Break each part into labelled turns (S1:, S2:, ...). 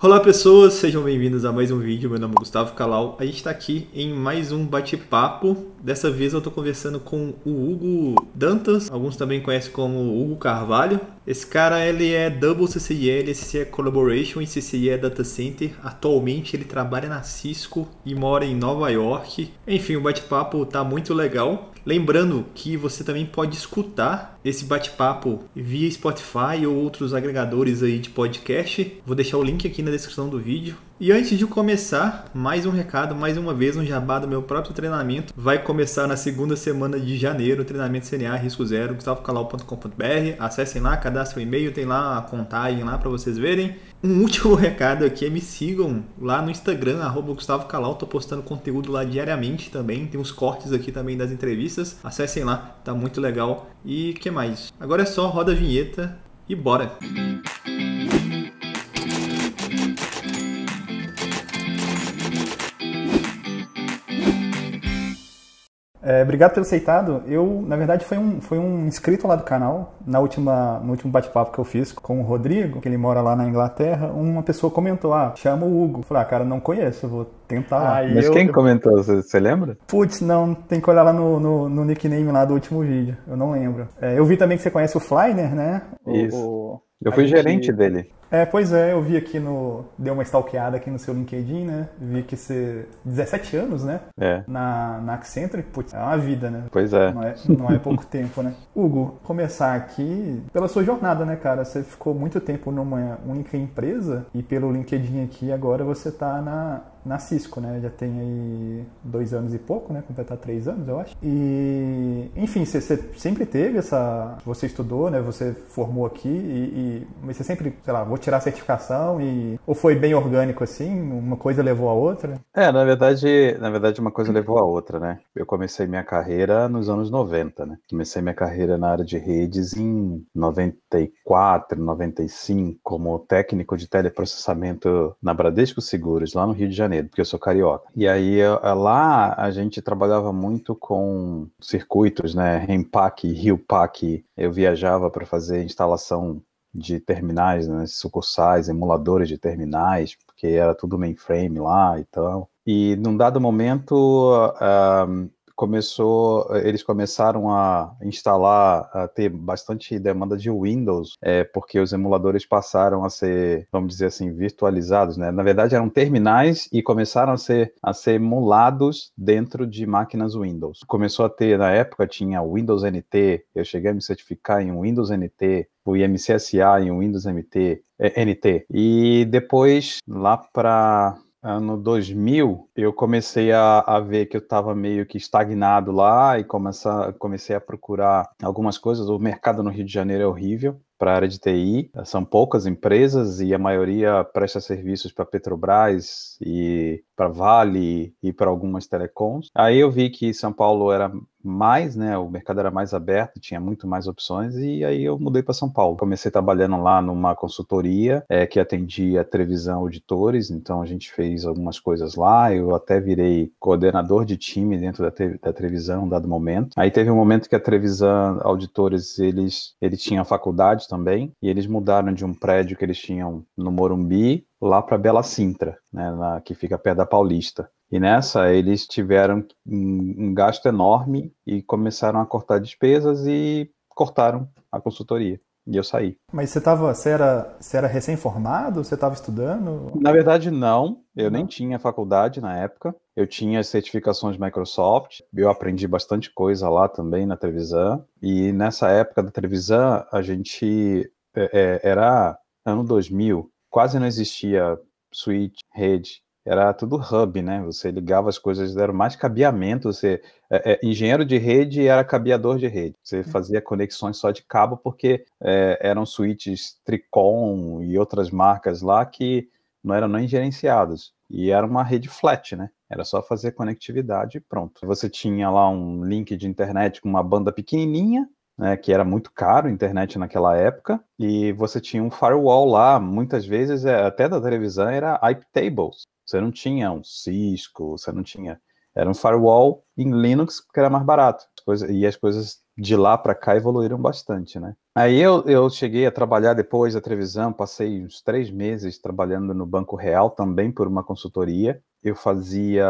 S1: Olá pessoas, sejam bem-vindos a mais um vídeo. Meu nome é Gustavo Calau. A gente está aqui em mais um bate-papo. Dessa vez eu estou conversando com o Hugo Dantas, alguns também conhecem como Hugo Carvalho. Esse cara ele é Double CCIL, CCI é Collaboration e CCI Data Center. Atualmente ele trabalha na Cisco e mora em Nova York. Enfim, o bate-papo tá muito legal. Lembrando que você também pode escutar esse bate-papo via Spotify ou outros agregadores aí de podcast. Vou deixar o link aqui na descrição do vídeo. E antes de começar, mais um recado, mais uma vez um jabá do meu próprio treinamento. Vai começar na segunda semana de janeiro, treinamento CNA Risco Zero, gustavocalau.com.br. Acessem lá, cadastrem o e-mail, tem lá a contagem lá para vocês verem. Um último recado aqui é me sigam lá no Instagram, arroba Gustavo Calau, tô postando conteúdo lá diariamente também, tem uns cortes aqui também das entrevistas, acessem lá, tá muito legal. E que mais? Agora é só, roda a vinheta e bora! Música É, obrigado pelo aceitado. Eu, na verdade, foi um, foi um inscrito lá do canal, na última, no último bate-papo que eu fiz com o Rodrigo, que ele mora lá na Inglaterra. Uma pessoa comentou: Ah, chama o Hugo. Eu falei: Ah, cara, não conheço, vou tentar lá. Mas eu, quem
S2: comentou? Você lembra?
S1: Putz, não, tem que olhar lá no, no, no, nickname lá do último vídeo. Eu não lembro. É, eu vi também que você conhece o Flyner, né?
S2: Isso. o... Eu fui gente... gerente dele.
S1: É, pois é, eu vi aqui no. Deu uma stalkeada aqui no seu LinkedIn, né? Vi que você. 17 anos, né? É. Na, na Accenture, putz, é uma vida, né? Pois é. Não é, não é pouco tempo, né? Hugo, começar aqui pela sua jornada, né, cara? Você ficou muito tempo numa única empresa e pelo LinkedIn aqui agora você tá na na Cisco, né? Já tem aí dois anos e pouco, né? Completar três anos, eu acho. E, enfim, você, você sempre teve essa. Você estudou, né? Você formou aqui e, e, Mas você sempre, sei lá, vou tirar a certificação e. Ou foi bem orgânico assim? Uma coisa levou a outra?
S2: É, na verdade, na verdade, uma coisa levou a outra, né? Eu comecei minha carreira nos anos 90, né? Comecei minha carreira na área de redes em 94, 95, como técnico de teleprocessamento na Bradesco Seguros, lá no Rio de Janeiro. Janeiro, porque eu sou carioca. E aí eh, lá a gente trabalhava muito com circuitos, né? Rempac, Rio Eu viajava para fazer instalação de terminais, né, sucursais, emuladores de terminais, porque era tudo mainframe lá e então. tal. E num dado momento, uh, começou, eles começaram a instalar, a ter bastante demanda de Windows, é, porque os emuladores passaram a ser, vamos dizer assim, virtualizados, né? Na verdade, eram terminais e começaram a ser, a ser emulados dentro de máquinas Windows. Começou a ter, na época, tinha Windows NT, eu cheguei a me certificar em Windows NT, o IMCSA em um Windows MT, é, NT. E depois, lá para ano 2000, eu comecei a, a ver que eu estava meio que estagnado lá e começa, comecei a procurar algumas coisas. O mercado no Rio de Janeiro é horrível para a área de TI. São poucas empresas e a maioria presta serviços para Petrobras e para Vale e para algumas telecoms. Aí eu vi que São Paulo era mais, né? O mercado era mais aberto, tinha muito mais opções, e aí eu mudei para São Paulo. Comecei trabalhando lá numa consultoria é, que atendia televisão auditores, então a gente fez algumas coisas lá. Eu até virei coordenador de time dentro da, te da televisão, um dado momento. Aí teve um momento que a televisão auditores eles, eles tinham faculdade também, e eles mudaram de um prédio que eles tinham no Morumbi lá para Bela Sintra, né, na, que fica perto da Paulista. E nessa, eles tiveram um, um gasto enorme e começaram a cortar despesas e cortaram a consultoria. E eu saí.
S1: Mas você tava, você era, você era recém-formado? Você estava estudando?
S2: Na verdade, não. Eu nem tinha faculdade na época. Eu tinha certificações Microsoft. Eu aprendi bastante coisa lá também na Trevisan. E nessa época da Trevisan, a gente é, é era ano 2000. Quase não existia suíte, rede, era tudo hub, né? Você ligava as coisas, era mais cabeamento. Você é, é, engenheiro de rede era cabeador de rede. Você hum. fazia conexões só de cabo porque é, eram switches Tricom e outras marcas lá que não eram nem gerenciados. E era uma rede flat, né? Era só fazer conectividade e pronto. Você tinha lá um link de internet com uma banda pequenininha, né, que era muito caro a internet naquela época, e você tinha um firewall lá, muitas vezes é, até da televisão era IP tables. Você não tinha um Cisco, você não tinha. Era um firewall em Linux que era mais barato. e as coisas de lá para cá evoluíram bastante, né? Aí eu, eu cheguei a trabalhar depois da televisão, passei uns três meses trabalhando no Banco Real, também por uma consultoria. Eu fazia,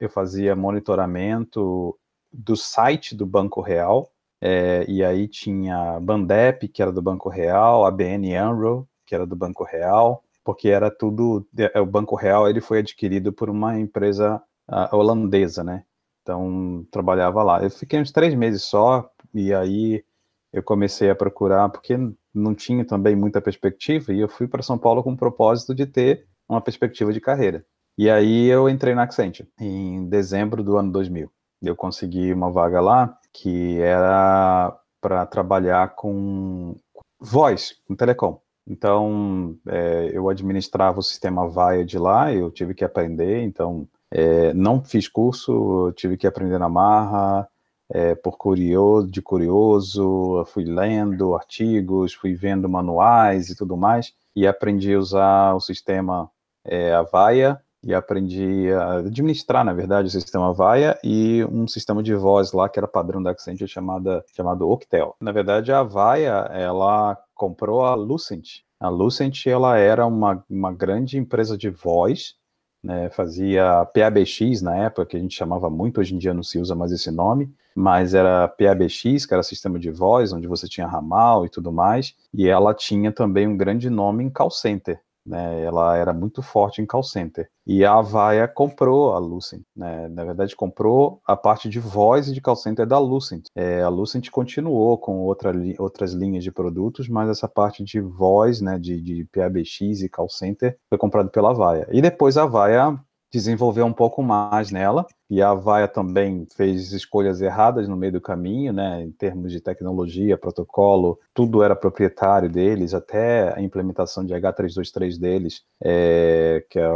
S2: eu fazia monitoramento do site do Banco Real, é, e aí tinha Bandep, que era do Banco Real, a BN Amro, que era do Banco Real, porque era tudo é, é, o Banco Real ele foi adquirido por uma empresa ah, holandesa, né? Então trabalhava lá. Eu fiquei uns três meses só e aí eu comecei a procurar porque não tinha também muita perspectiva e eu fui para São Paulo com o propósito de ter uma perspectiva de carreira. E aí eu entrei na Accent, em dezembro do ano 2000. Eu consegui uma vaga lá que era para trabalhar com voz, com telecom. Então, é, eu administrava o sistema VAIA de lá, eu tive que aprender, então, é, não fiz curso, tive que aprender na marra, é, por curioso, de curioso, fui lendo artigos, fui vendo manuais e tudo mais, e aprendi a usar o sistema é, Avaya, e aprendi a administrar, na verdade, o sistema Avaya e um sistema de voz lá que era padrão da Accenture chamada, chamado Octel. Na verdade, a Avaya, ela comprou a Lucent. A Lucent ela era uma, uma grande empresa de voz, né, fazia PABX na época, que a gente chamava muito, hoje em dia não se usa mais esse nome, mas era PABX, que era sistema de voz, onde você tinha ramal e tudo mais, e ela tinha também um grande nome em call center. Né, ela era muito forte em call center. E a Avaya comprou a Lucent, né, Na verdade, comprou a parte de voz e de call center da Lucent. É, a Lucent continuou com outra outras linhas de produtos, mas essa parte de voz, né, de, de PABX e call center foi comprada pela Avaya. E depois a Avaya desenvolver um pouco mais nela. E a Vaia também fez escolhas erradas no meio do caminho, né? Em termos de tecnologia, protocolo, tudo era proprietário deles, até a implementação de H323 deles, é, que é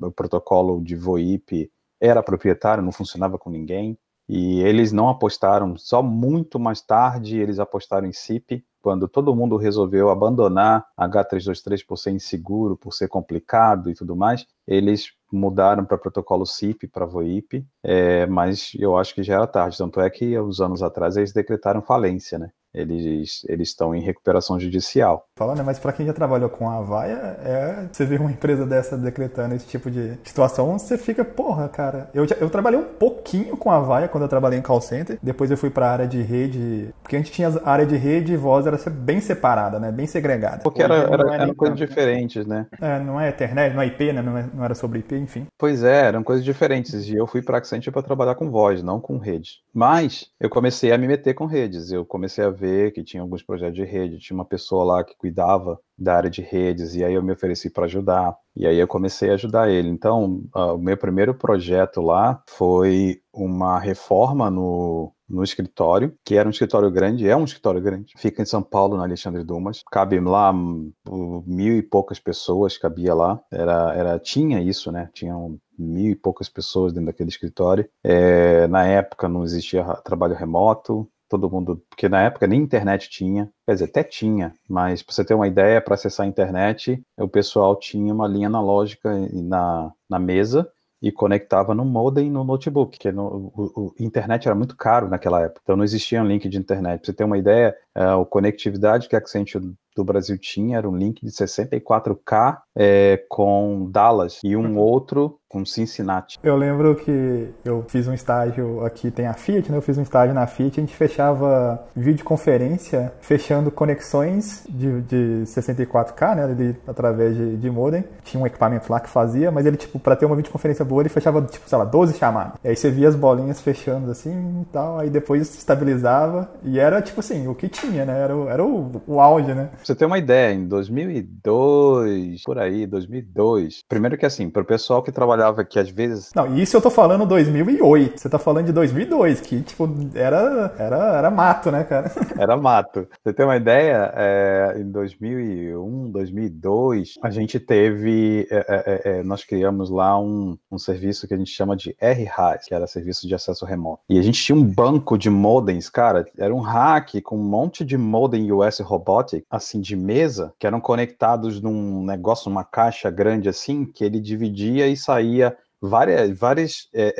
S2: o protocolo de VoIP, era proprietário, não funcionava com ninguém. E eles não apostaram, só muito mais tarde eles apostaram em SIP, quando todo mundo resolveu abandonar H323 por ser inseguro, por ser complicado e tudo mais, eles mudaram para protocolo CIP, para VoIP, é, mas eu acho que já era tarde. Tanto é que, uns anos atrás, eles decretaram falência, né? eles eles estão em recuperação judicial.
S1: Fala, né? Mas para quem já trabalhou com a Havaia, é, você vê uma empresa dessa decretando esse tipo de situação, você fica, porra, cara. Eu, eu trabalhei um pouquinho com a Havaia quando eu trabalhei em call center, depois eu fui para a área de rede, porque a gente tinha a área de rede e voz era bem separada, né? Bem segregada. Porque era, era, era, é era coisas
S2: diferentes, né?
S1: É, não é internet, não é IP, né? Não, é, não era sobre IP, enfim.
S2: Pois é, eram coisas diferentes e eu fui para Accenture para trabalhar com voz, não com rede. Mas eu comecei a me meter com redes, eu comecei a ver que tinha alguns projetos de rede, tinha uma pessoa lá que cuidava da área de redes, e aí eu me ofereci para ajudar. E aí eu comecei a ajudar ele. Então, uh, o meu primeiro projeto lá foi uma reforma no, no escritório, que era um escritório grande, é um escritório grande, fica em São Paulo, na Alexandre Dumas. Cabe lá hum, mil e poucas pessoas, cabia lá. Era, era tinha isso, né? Tinham mil e poucas pessoas dentro daquele escritório. É, na época não existia trabalho remoto, todo mundo, porque na época nem internet tinha, quer dizer, até tinha, mas para você ter uma ideia, para acessar a internet, o pessoal tinha uma linha analógica na, na mesa e conectava no modem no notebook, porque no, o, o, internet era muito caro naquela época, então não existia um link de internet. Para você ter uma ideia, a é, conectividade que a Accenture do Brasil tinha era um link de 64K é, com Dallas e um uhum. outro com Cincinnati.
S1: Eu lembro que eu fiz um estágio aqui, tem a Fiat, né? Eu fiz um estágio na Fiat, a gente fechava videoconferência, fechando conexões de, de 64K, né? através de, de, modem. Tinha um equipamento lá que fazia, mas ele, tipo, pra ter uma videoconferência boa, ele fechava, tipo, sei lá, 12 chamadas. E aí você via as bolinhas fechando assim e tal, aí depois estabilizava. E era, tipo assim, o que tinha, né? Era, era o, o auge, né?
S2: Pra você ter uma ideia, em 2002, por aí, 2002. Primeiro que assim, pro pessoal que trabalhava aqui, às vezes.
S1: Não, isso eu tô falando 2008. Você tá falando de 2002, que tipo, era, era, era mato, né, cara?
S2: Era mato. Pra você ter uma ideia, é, em 2001, 2002, a gente teve. É, é, nós criamos lá um, um serviço que a gente chama de r RHAS, que era serviço de acesso remoto. E a gente tinha um banco de modems, cara. Era um hack com um monte de modem US Robotic, assim assim de mesa que eram conectados num negócio, numa caixa grande assim, que ele dividia e saía várias, várias é, é,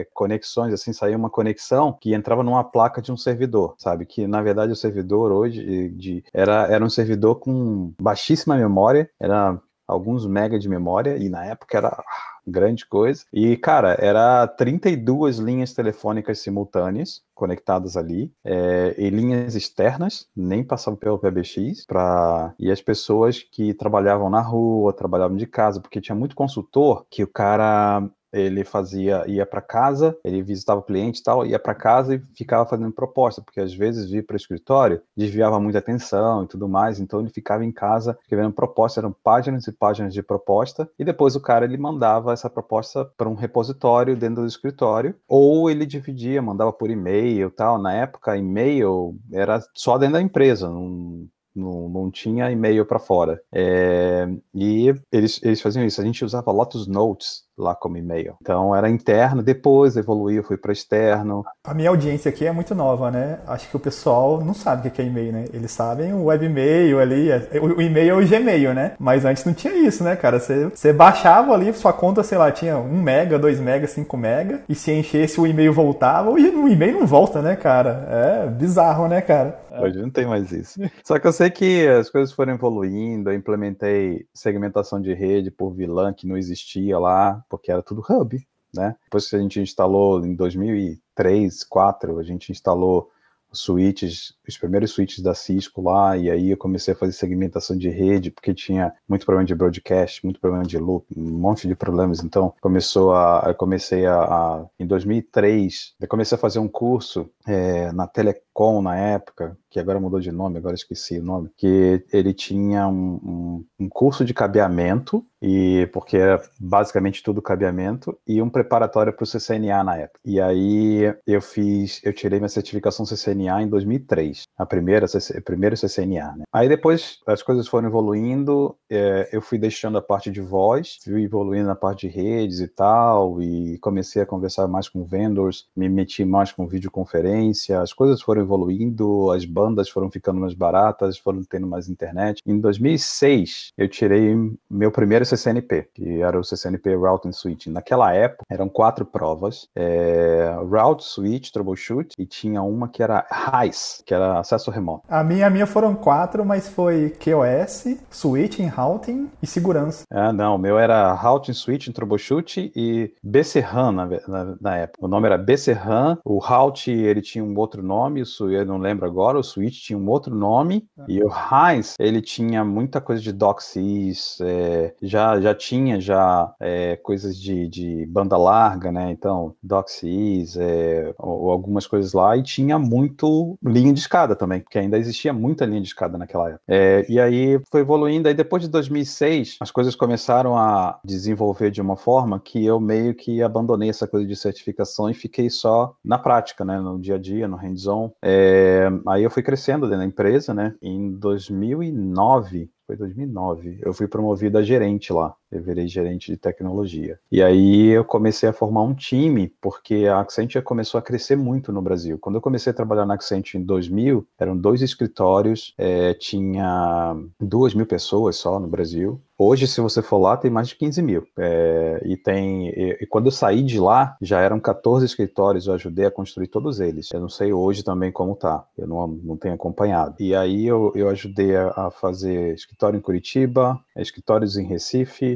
S2: é, conexões, assim, saía uma conexão que entrava numa placa de um servidor, sabe? Que na verdade o servidor hoje eh, de, era, era um servidor com baixíssima memória, era alguns mega de memória, e na época era grande coisa. E, cara, era 32 linhas telefônicas simultâneas conectadas ali, é, e linhas externas, nem passavam pelo PBX, pra, e as pessoas que trabalhavam na rua, trabalhavam de casa, porque tinha muito consultor que o cara ele fazia, ia para casa, ele visitava o cliente e tal, ia para casa e ficava fazendo proposta, porque às vezes vir para o escritório desviava muita atenção e tudo mais, então ele ficava em casa escrevendo proposta, eram páginas e páginas de proposta, e depois o cara ele mandava essa proposta para um repositório dentro do escritório, ou ele dividia, mandava por e-mail e tal, na época e-mail era só dentro da empresa, não, não, não, tinha e-mail para fora. É, e eles, eles faziam isso. A gente usava Lotus Notes lá como e-mail. Então era interno, depois evoluiu, fui para externo.
S1: A minha audiência aqui é muito nova, né? Acho que o pessoal não sabe o que é, é e-mail, né? Eles sabem o webmail ali, é, é, o e-mail é o Gmail, né? Mas antes não tinha isso, né, cara? Você, você baixava ali, sua conta, sei lá, tinha 1 mega, 2 mega, 5 mega, e se enchesse o e-mail voltava. Hoje o e-mail não volta, né, cara? É bizarro, né, cara?
S2: Hoje não tem mais isso. Só que eu sei que as coisas foram evoluindo, eu implementei segmentação de rede por vilã que não existia lá, porque era tudo hub, né? Depois que a gente instalou em 2003, 2004, a gente instalou switches, os primeiros switches da Cisco lá, e aí eu comecei a fazer segmentação de rede, porque tinha muito problema de broadcast, muito problema de loop, um monte de problemas. Então, começou a, eu comecei a, a em 2003, eu comecei a fazer um curso é, na Telecom na época, que agora mudou de nome, agora esqueci o nome, que ele tinha um, um, um curso de cabeamento, e porque era basicamente tudo cabeamento, e um preparatório para o CCNA na época. E aí eu fiz, eu tirei minha certificação CCNA em 2003, a primeira, a primeira CCNA. Né? Aí depois as coisas foram evoluindo, é, eu fui deixando a parte de voz, fui evoluindo na parte de redes e tal, e comecei a conversar mais com vendors, me meti mais com videoconferência, as coisas foram evoluindo, as bandas bandas foram ficando mais baratas, foram tendo mais internet. Em 2006, eu tirei meu primeiro CCNP, que era o CCNP Route and Switch. Naquela época, eram quatro provas: é, Route, Switch, Troubleshoot, e tinha uma que era RISE, que era acesso remoto.
S1: A minha, a minha foram quatro, mas foi QoS, Switching, Routing e segurança.
S2: Ah, não, o meu era Routing, Switching, Troubleshoot e BCRAN na, na, na época. O nome era BCRAN, o Route ele tinha um outro nome, isso eu não lembro agora, o Switch tinha um outro nome, ah. e o Heinz, ele tinha muita coisa de doxys, é, já, já tinha já é, coisas de, de, banda larga, né? Então, doxys, é, ou, algumas coisas lá, e tinha muito linha de escada também, porque ainda existia muita linha de escada naquela época. É, e aí foi evoluindo, aí depois de 2006, as coisas começaram a desenvolver de uma forma que eu meio que abandonei essa coisa de certificação e fiquei só na prática, né? No dia a dia, no hands-on. É, aí eu fui crescendo dentro da empresa, né? Em 2009, foi 2009, eu fui promovido a gerente lá eu virei gerente de tecnologia. E aí eu comecei a formar um time, porque a Accenture começou a crescer muito no Brasil. Quando eu comecei a trabalhar na Accenture em 2000, eram dois escritórios, é, tinha duas mil pessoas só no Brasil. Hoje, se você for lá, tem mais de 15 mil. É, e tem. E, e, quando eu saí de lá, já eram 14 escritórios, eu ajudei a construir todos eles. Eu não sei hoje também como tá, eu não, não tenho acompanhado. E aí eu, eu ajudei a, a fazer escritório em Curitiba, escritórios em Recife,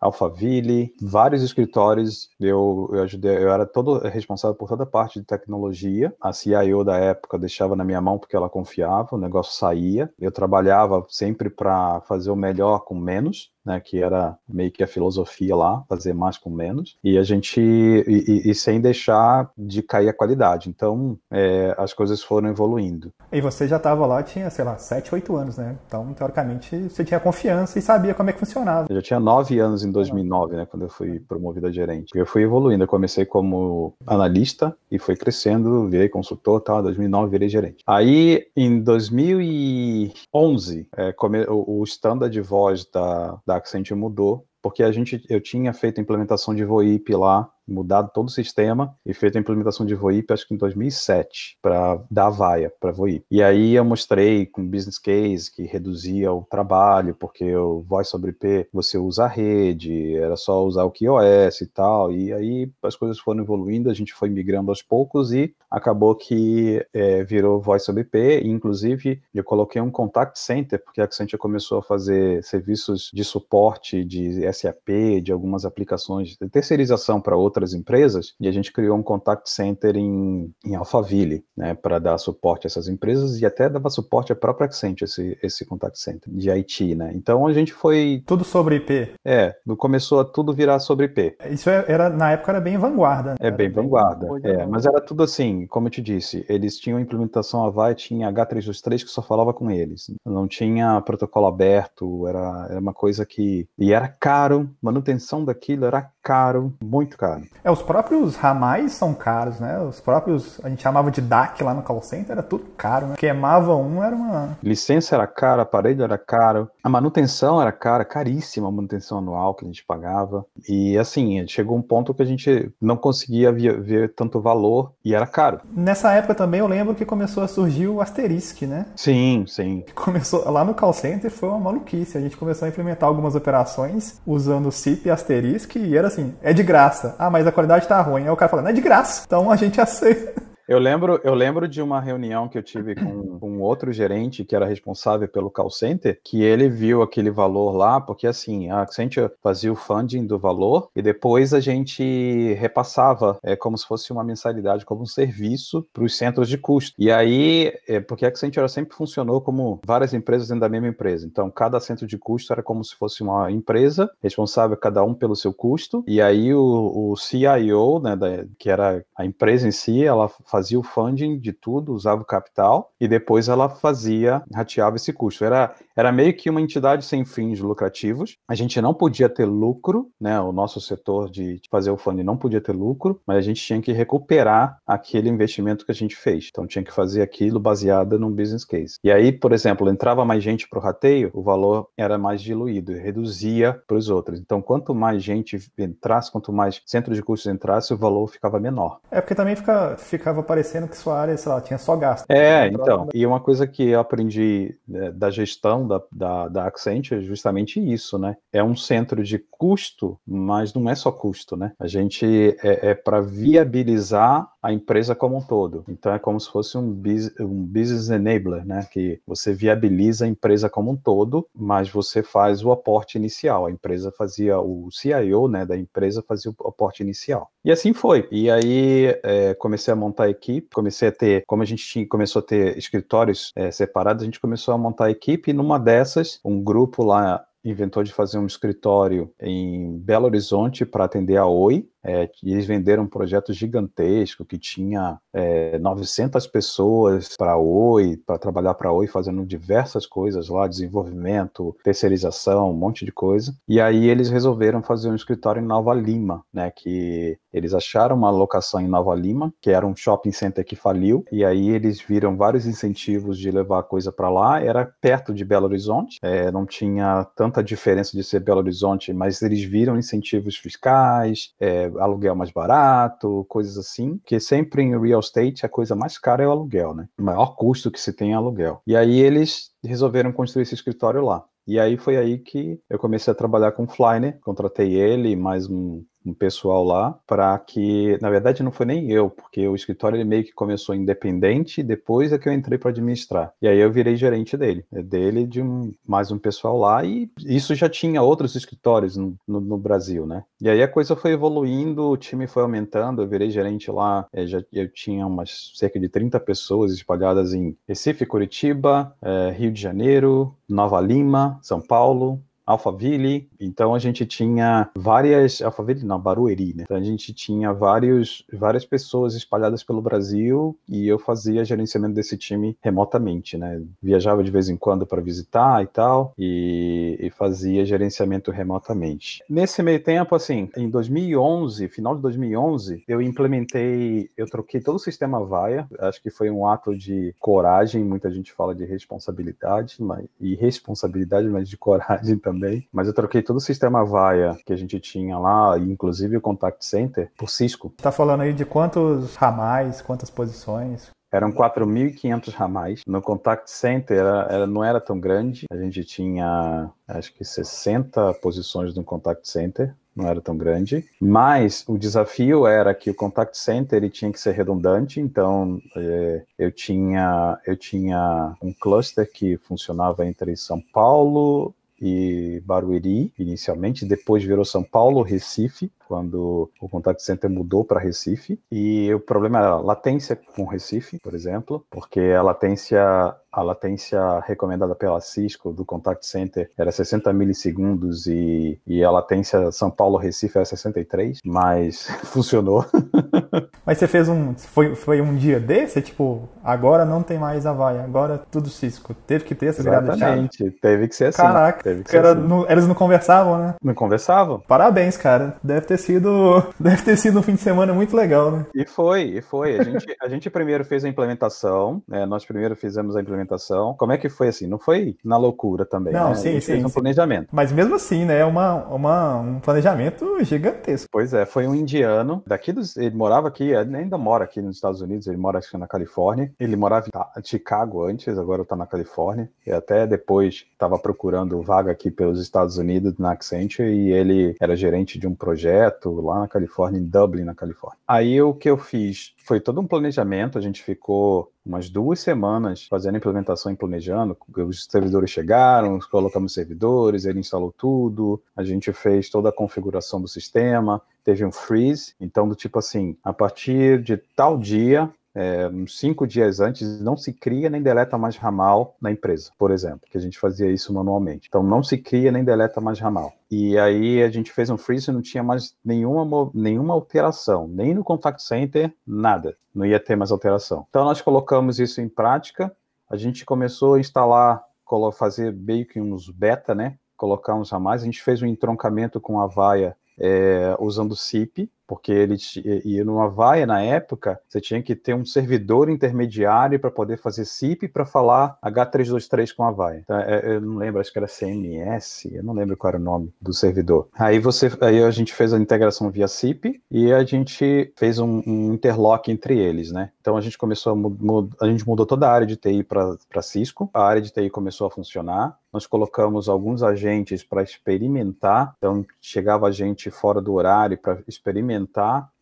S2: Alphaville, vários escritórios. Eu, eu ajudei, eu era todo responsável por toda a parte de tecnologia. A CIO da época deixava na minha mão porque ela confiava, o negócio saía. Eu trabalhava sempre para fazer o melhor com menos. Né, que era meio que a filosofia lá, fazer mais com menos, e a gente e, e, e sem deixar de cair a qualidade. Então é, as coisas foram evoluindo.
S1: E você já estava lá, tinha, sei lá, 7, 8 anos,
S2: né? Então, teoricamente, você tinha confiança e sabia como é que funcionava. Eu já tinha 9 anos em 2009, né, quando eu fui promovido a gerente. Eu fui evoluindo, eu comecei como analista e fui crescendo, virei consultor, tal, 2009 virei gerente. Aí, em 2011, é, come, o, o standard de voz da, da Accent mudou porque a gente, eu tinha feito a implementação de VoIP lá, mudado todo o sistema e feito a implementação de VoIP, acho que em 2007, para dar vaia para VoIP. E aí eu mostrei com business case que reduzia o trabalho, porque o Voice sobre IP você usa a rede, era só usar o QoS e tal. E aí as coisas foram evoluindo, a gente foi migrando aos poucos e acabou que é, virou Voice sobre IP. inclusive, eu coloquei um contact center, porque a Accenture começou a fazer serviços de suporte de SAP, de algumas aplicações de terceirização para outras empresas, e a gente criou um contact center em, em Alphaville, né, para dar suporte a essas empresas e até dava suporte à própria Accent, esse, esse contact center de IT, né? Então a gente foi. Tudo sobre IP. É, começou a tudo virar sobre IP. Isso é, era, na época era bem vanguarda. Né? É bem, bem vanguarda. É, mas era tudo assim, como eu te disse, eles tinham implementação Avai, tinha H323 que só falava com eles. Não tinha protocolo aberto, era, era uma coisa que. E era caro caro, manutenção daquilo era caro, muito caro.
S1: É, os próprios ramais são caros, né? Os próprios, a gente chamava de DAC lá no call center, era tudo caro, né? Queimava um, era uma...
S2: Licença era cara, aparelho era caro, a manutenção era cara, caríssima a manutenção anual que a gente pagava. E assim, chegou um ponto que a gente não conseguia via, ver tanto valor e era caro.
S1: Nessa época também eu lembro que começou a surgir o asterisk, né?
S2: Sim, sim. Começou
S1: lá no call center foi uma maluquice. A gente começou a implementar algumas operações usando CIP e asterisk e era assim, assim, é de graça. Ah, mas a qualidade tá ruim. Aí o cara fala, não é de graça. Então a gente aceita.
S2: Eu lembro, eu lembro de uma reunião que eu tive com, com um outro gerente que era responsável pelo call center, que ele viu aquele valor lá, porque assim, a Accenture fazia o funding do valor e depois a gente repassava, é como se fosse uma mensalidade, como um serviço para os centros de custo. E aí, é, porque a Accenture sempre funcionou como várias empresas dentro da mesma empresa. Então, cada centro de custo era como se fosse uma empresa responsável cada um pelo seu custo. E aí o, o CIO, né, da, que era a empresa em si, ela fazia fazia o funding de tudo, usava o capital e depois ela fazia, rateava esse custo. Era, era meio que uma entidade sem fins lucrativos. A gente não podia ter lucro, né? O nosso setor de fazer o funding não podia ter lucro, mas a gente tinha que recuperar aquele investimento que a gente fez. Então tinha que fazer aquilo baseado num business case. E aí, por exemplo, entrava mais gente para o rateio, o valor era mais diluído e reduzia para os outros. Então, quanto mais gente entrasse, quanto mais centro de custos entrasse, o valor ficava menor.
S1: É porque também fica, ficava parecendo que sua área, sei lá, tinha só gasto. É, então. E
S2: uma coisa que eu aprendi né, da gestão da, da, da Accent é justamente isso, né? É um centro de custo, mas não é só custo, né? A gente é, é para viabilizar a empresa como um todo. Então é como se fosse um, biz, um business enabler, né? Que você viabiliza a empresa como um todo, mas você faz o aporte inicial. A empresa fazia o CIO, né? Da empresa fazia o aporte inicial. E assim foi. E aí é, comecei a montar a equipe, comecei a ter, como a gente tinha, começou a ter escritórios é, separados, a gente começou a montar a equipe. E numa dessas, um grupo lá inventou de fazer um escritório em Belo Horizonte para atender a Oi é, eles venderam um projeto gigantesco que tinha é, 900 pessoas para Oi, para trabalhar para Oi, fazendo diversas coisas lá, desenvolvimento, terceirização, um monte de coisa. E aí eles resolveram fazer um escritório em Nova Lima, né, que eles acharam uma locação em Nova Lima, que era um shopping center que faliu, e aí eles viram vários incentivos de levar a coisa para lá, era perto de Belo Horizonte, é, não tinha tanta diferença de ser Belo Horizonte, mas eles viram incentivos fiscais, é, aluguel mais barato, coisas assim, porque sempre em real estate a coisa mais cara é o aluguel, né? O maior custo que se tem é aluguel. E aí eles resolveram construir esse escritório lá. E aí foi aí que eu comecei a trabalhar com o Flyner, contratei ele mais um um pessoal lá para que, na verdade, não foi nem eu, porque o escritório ele meio que começou independente, depois é que eu entrei para administrar. E aí eu virei gerente dele, é, dele de um, mais um pessoal lá e isso já tinha outros escritórios no, no, no Brasil, né? E aí a coisa foi evoluindo, o time foi aumentando, eu virei gerente lá, é, já eu tinha umas cerca de 30 pessoas espalhadas em Recife, Curitiba, é, Rio de Janeiro, Nova Lima, São Paulo, Alphaville, então a gente tinha várias. Alphaville é não, Barueri, né? Então a gente tinha vários, várias pessoas espalhadas pelo Brasil e eu fazia gerenciamento desse time remotamente, né? Viajava de vez em quando para visitar e tal, e, e, fazia gerenciamento remotamente. Nesse meio tempo, assim, em 2011, final de 2011, eu implementei, eu troquei todo o sistema Vaia, acho que foi um ato de coragem, muita gente fala de responsabilidade, mas, e responsabilidade, mas de coragem também, mas eu troquei todo o sistema vaia que a gente tinha lá, inclusive o contact center, por Cisco.
S1: Está falando aí de quantos ramais, quantas posições?
S2: Eram 4.500 ramais. No contact center era, era, não era tão grande. A gente tinha, acho que 60 posições no contact center não era tão grande, mas o desafio era que o contact center ele tinha que ser redundante, então é, eu tinha eu tinha um cluster que funcionava entre São Paulo, e Barueri, inicialmente, depois virou São Paulo, Recife, quando o contact center mudou para Recife. E o problema era é latência com Recife, por exemplo, porque a latência a latência recomendada pela Cisco do contact center era 60 milissegundos e, e a latência São Paulo-Recife era 63, mas funcionou.
S1: Mas você fez um. Foi, foi um dia desse? Tipo, agora não tem mais a vaia agora é tudo Cisco. Teve que ter essa virada Exatamente, de
S2: chave. teve que ser assim. Caraca, teve que ser assim.
S1: eles não conversavam, né? Não conversavam. Parabéns, cara. Deve ter sido. Deve ter sido um fim de semana muito legal, né?
S2: E foi, e foi. A gente, a gente primeiro fez a implementação, né? Nós primeiro fizemos a implementação. Como é que foi assim? Não foi na loucura também. Não, né? sim, sim. Fez um sim. planejamento. Mas mesmo assim, né? É uma, uma, um planejamento gigantesco. Pois é, foi um indiano daqui dos morava aqui, é, ainda mora aqui nos Estados Unidos, ele mora aqui na Califórnia. Ele morava em Chicago antes, agora está na Califórnia. E até depois estava procurando vaga aqui pelos Estados Unidos na Accenture e ele era gerente de um projeto lá na Califórnia, em Dublin, na Califórnia. Aí o que eu fiz? foi todo um planejamento, a gente ficou umas duas semanas fazendo a implementação e planejando. Os servidores chegaram, colocamos servidores, ele instalou tudo, a gente fez toda a configuração do sistema, teve um freeze, então do tipo assim, a partir de tal dia é, cinco dias antes, não se cria nem deleta mais ramal na empresa, por exemplo, que a gente fazia isso manualmente. Então, não se cria nem deleta mais ramal. E aí a gente fez um freeze e não tinha mais nenhuma, nenhuma alteração, nem no contact center, nada. Não ia ter mais alteração. Então, nós colocamos isso em prática. A gente começou a instalar, fazer meio que uns beta, né? Colocar uns ramais. A gente fez um entroncamento com a vaia é, usando SIP porque ele ia no Havaia, na época, você tinha que ter um servidor intermediário para poder fazer SIP para falar H323 com a Havaia. Então, é, é, eu não lembro, acho que era CMS, eu não lembro qual era o nome do servidor. Aí você, aí a gente fez a integração via SIP e a gente fez um, um interlock entre eles, né? Então a gente começou a, mud, a gente mudou toda a área de TI para Cisco, a área de TI começou a funcionar, nós colocamos alguns agentes para experimentar, então chegava a gente fora do horário para experimentar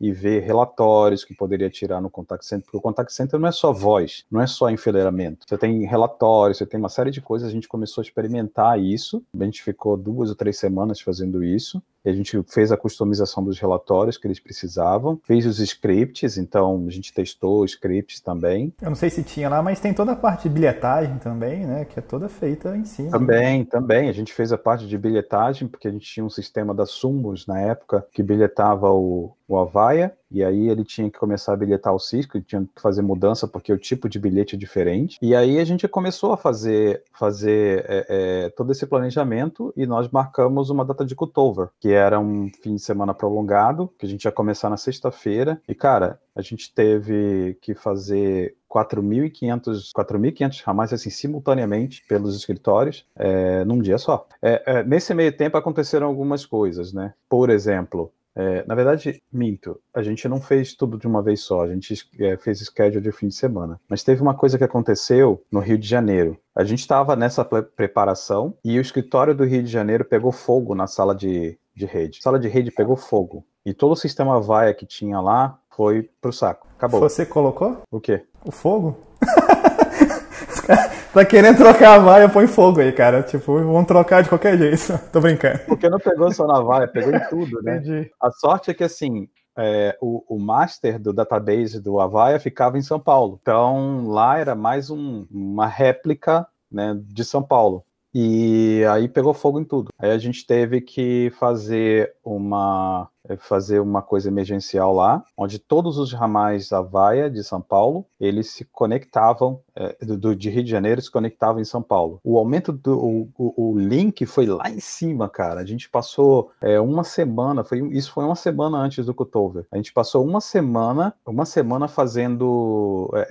S2: e ver relatórios que poderia tirar no contact center, porque o contact center não é só voz, não é só enfileiramento. Você tem relatórios, você tem uma série de coisas, a gente começou a experimentar isso, a gente ficou duas ou três semanas fazendo isso, a gente fez a customização dos relatórios que eles precisavam, fez os scripts, então a gente testou scripts também.
S1: Eu não sei se tinha lá, mas tem toda a parte de bilhetagem também, né? Que é toda feita em cima. Também,
S2: também. A gente fez a parte de bilhetagem, porque a gente tinha um sistema da Sumos na época que bilhetava o, o avaya e aí ele tinha que começar a bilhetar o Cisco, tinha que fazer mudança porque o tipo de bilhete é diferente. E aí a gente começou a fazer, fazer é, é, todo esse planejamento e nós marcamos uma data de cutover, que era um fim de semana prolongado, que a gente ia começar na sexta-feira. E cara, a gente teve que fazer 4.500 4.500 ramais assim simultaneamente pelos escritórios é, num dia só. É, é, nesse meio tempo aconteceram algumas coisas, né? Por exemplo, é, na verdade, minto. A gente não fez tudo de uma vez só. A gente é, fez schedule de fim de semana. Mas teve uma coisa que aconteceu no Rio de Janeiro. A gente estava nessa preparação e o escritório do Rio de Janeiro pegou fogo na sala de, de rede. sala de rede pegou fogo. E todo o sistema vaia que tinha lá foi pro saco. Acabou. Você colocou? O quê? O fogo? tá querendo trocar a vaia, põe fogo aí, cara.
S1: Tipo, vão trocar de qualquer jeito. Tô brincando.
S2: Porque não pegou só na vaia, pegou em tudo, né? Entendi. A sorte é que, assim, é, o, o, master do database do Havaia ficava em São Paulo. Então, lá era mais um, uma réplica né, de São Paulo. E aí pegou fogo em tudo. Aí a gente teve que fazer uma fazer uma coisa emergencial lá, onde todos os ramais da Vaia de São Paulo, eles se conectavam, é, do, de Rio de Janeiro se conectavam em São Paulo. O aumento do o, o link foi lá em cima, cara. A gente passou é, uma semana, foi, isso foi uma semana antes do Cutover. A gente passou uma semana, uma semana fazendo é,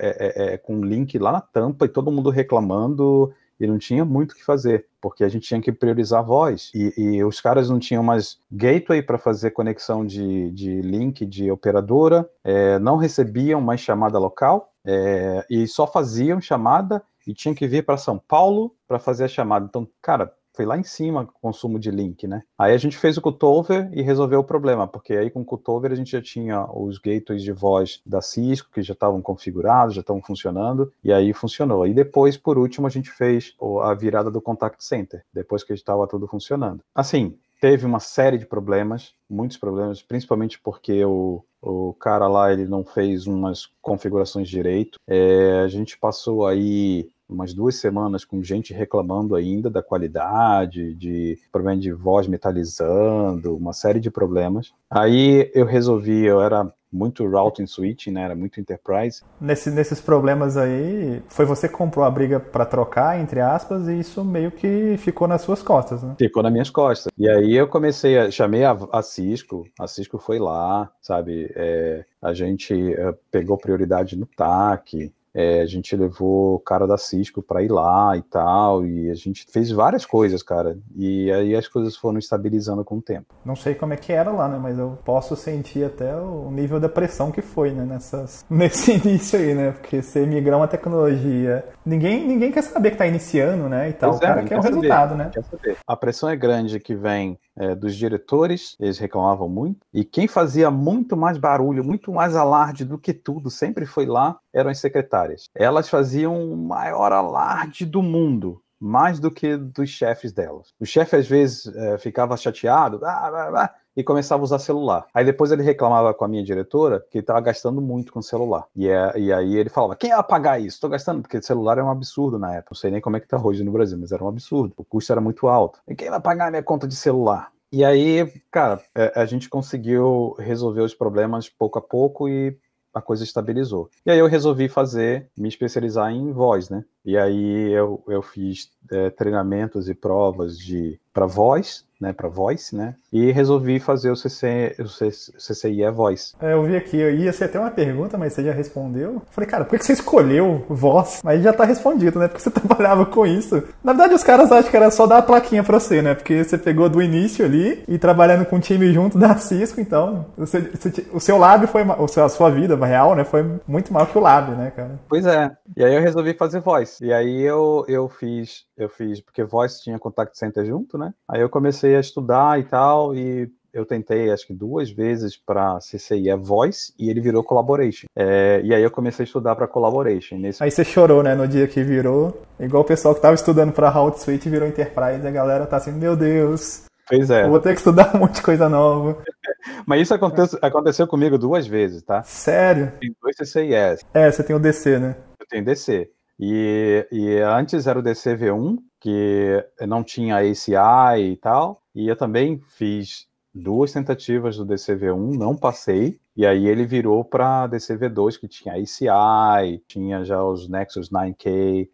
S2: é, é, é com link lá na tampa e todo mundo reclamando e não tinha muito o que fazer, porque a gente tinha que priorizar a voz. E, e os caras não tinham mais gateway para fazer conexão de, de link de operadora, é, não recebiam mais chamada local, é, e só faziam chamada e tinha que vir para São Paulo para fazer a chamada. Então, cara, foi lá em cima o consumo de link, né? Aí a gente fez o cutover e resolveu o problema, porque aí com o cutover a gente já tinha os gateways de voz da Cisco, que já estavam configurados, já estavam funcionando, e aí funcionou. E depois, por último, a gente fez a virada do contact center, depois que estava tudo funcionando. Assim, teve uma série de problemas, muitos problemas, principalmente porque o, o cara lá ele não fez umas configurações direito. É, a gente passou aí umas duas semanas com gente reclamando ainda da qualidade, de problema de voz metalizando, uma série de problemas. Aí eu resolvi, eu era muito routing switching, né? Era muito enterprise.
S1: Nesse, nesses problemas aí, foi você que comprou a briga para trocar, entre aspas, e isso meio que ficou nas suas costas, né?
S2: Ficou nas minhas costas. E aí eu comecei, a, chamei a, a Cisco, a Cisco foi lá, sabe? É, a gente é, pegou prioridade no TAC, é, a gente levou o cara da Cisco para ir lá e tal, e a gente fez várias coisas, cara. E aí as coisas foram estabilizando com o tempo.
S1: Não sei como é que era lá, né? Mas eu posso sentir até o nível da pressão que foi, né? Nessas, nesse início aí, né? Porque você migrar uma tecnologia. Ninguém, ninguém quer saber que tá iniciando, né? E tal. Pois é, o cara é, quer, o resultado,
S2: saber, né? Quer saber. A pressão é grande que vem é, dos diretores, eles reclamavam muito. E quem fazia muito mais barulho, muito mais alarde do que tudo, sempre foi lá, eram as secretárias. Elas faziam o maior alarde do mundo mais do que dos chefes delas. O chefe às vezes é, ficava chateado, ah, ah, ah, e começava a usar celular. Aí depois ele reclamava com a minha diretora que ele estava gastando muito com celular. E, é, e aí ele falava: quem ia pagar isso? Estou gastando, porque celular é um absurdo na época. Não sei nem como é que está hoje no Brasil, mas era um absurdo. O custo era muito alto. E quem vai pagar a minha conta de celular? E aí, cara, é, a gente conseguiu resolver os problemas pouco a pouco e a coisa estabilizou. E aí eu resolvi fazer, me especializar em voz, né? E aí eu, eu fiz é, treinamentos e provas de para voz, né, para voice, né? E resolvi fazer o, CC, o CCIE é voice.
S1: É, eu vi aqui, eu ia ser até uma pergunta, mas você já respondeu. Falei, cara, por que você escolheu voz? Mas já tá respondido, né? Porque você trabalhava com isso. Na verdade, os caras acham que era só dar a plaquinha para você, né? Porque você pegou do início ali e trabalhando com o time junto da Cisco, então você, você, o seu lab foi, ou a sua vida real, né? Foi muito maior que o lab, né, cara?
S2: Pois é. E aí eu resolvi fazer voice. E aí eu, eu fiz, eu fiz, porque voice tinha contact center junto, né? Aí eu comecei comecei a estudar e tal, e eu tentei acho que duas vezes para CCIE é Voice e ele virou Collaboration. É, e aí eu comecei a estudar para Collaboration. Nesse...
S1: Aí você chorou, né, no dia que virou. Igual o pessoal que tava estudando para Hot Suite virou Enterprise, a galera tá assim, meu Deus.
S2: Pois é. Vou ter
S1: que estudar um monte de coisa nova.
S2: Mas isso aconteceu, aconteceu comigo duas vezes, tá? Sério? Tem dois CCIS.
S1: É, você tem o DC,
S2: né? Eu tenho DC. E, e antes era o DCV1, que não tinha ACI e tal. E eu também fiz duas tentativas do DCV1, não passei. E aí ele virou para DCV2, que tinha ACI, tinha já os Nexus 9K,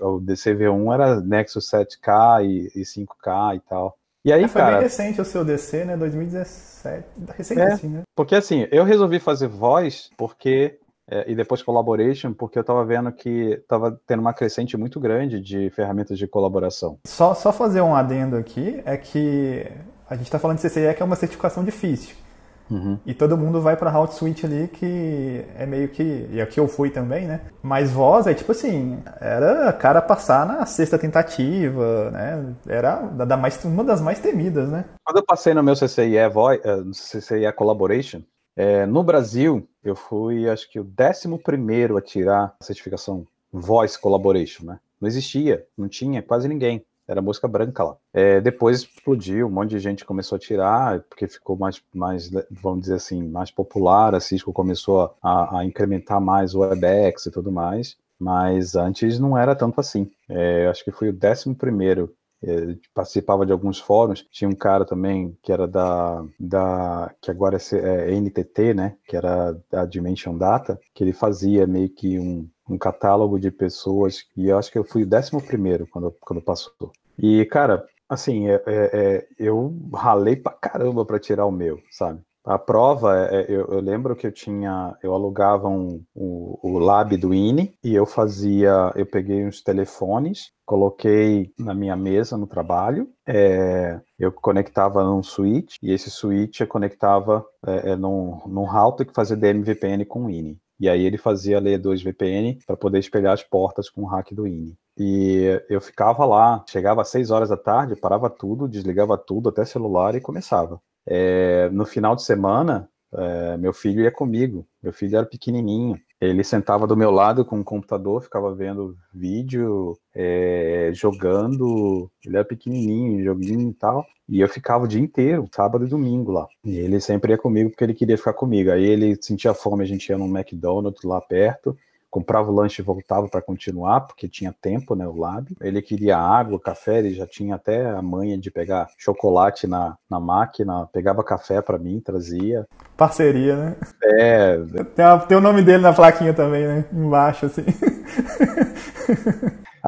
S2: o DCV1 era Nexus 7K e, e 5K e tal. E aí, é, foi cara, bem recente
S1: o seu DC, né? 2017. Recente é, assim, né?
S2: Porque assim, eu resolvi fazer voz porque é, e depois collaboration, porque eu estava vendo que estava tendo uma crescente muito grande de ferramentas de colaboração. Só,
S1: só fazer um adendo aqui, é que a gente está falando de CCIE, que é uma certificação difícil. Uhum. E todo mundo vai para Hot Suite ali, que é meio que. E aqui eu fui também, né? Mas voz é tipo assim: era cara passar na sexta tentativa, né? Era da mais, uma das mais temidas, né?
S2: Quando eu passei no meu CCIE, uh, eh, CCIE Collaboration, é, no Brasil, eu fui, acho que, o 11 a tirar a certificação Voice Collaboration, né? Não existia, não tinha quase ninguém. Era música branca lá. É, depois explodiu, um monte de gente começou a tirar, porque ficou mais, mais vamos dizer assim, mais popular. A Cisco começou a, a incrementar mais o WebEx e tudo mais. Mas antes não era tanto assim. É, acho que fui o 11 é, participava de alguns fóruns. Tinha um cara também que era da, da que agora é, é NTT, né? Que era da Dimension Data, que ele fazia meio que um, um catálogo de pessoas. E eu acho que eu fui o décimo primeiro quando, quando passou. E cara, assim, é, é, é eu ralei pra caramba para tirar o meu, sabe? a prova, é, é, eu, eu, lembro que eu tinha, eu alugava um, o, o lab do INE e eu fazia, eu peguei uns telefones, coloquei na minha mesa no trabalho, é, eu conectava num switch e esse switch eu conectava é, é, num, num router que fazia DMVPN com o INE. E aí ele fazia a 2 VPN para poder espelhar as portas com o hack do INE. E eu ficava lá, chegava às 6 horas da tarde, parava tudo, desligava tudo, até celular e começava. É, no final de semana, é, meu filho ia comigo. Meu filho era pequenininho. Ele sentava do meu lado com o computador, ficava vendo vídeo, é, jogando. Ele era pequenininho, joguinho e tal. E eu ficava o dia inteiro, sábado e domingo lá. E ele sempre ia comigo porque ele queria ficar comigo. Aí ele sentia fome, a gente ia num McDonald's lá perto comprava o lanche e voltava para continuar, porque tinha tempo, né, o lab. Ele queria água, café, ele já tinha até a manha de pegar chocolate na, na máquina, pegava café para mim, trazia. Parceria, né? É. Tem, tem o nome dele na plaquinha também, né? Embaixo, assim.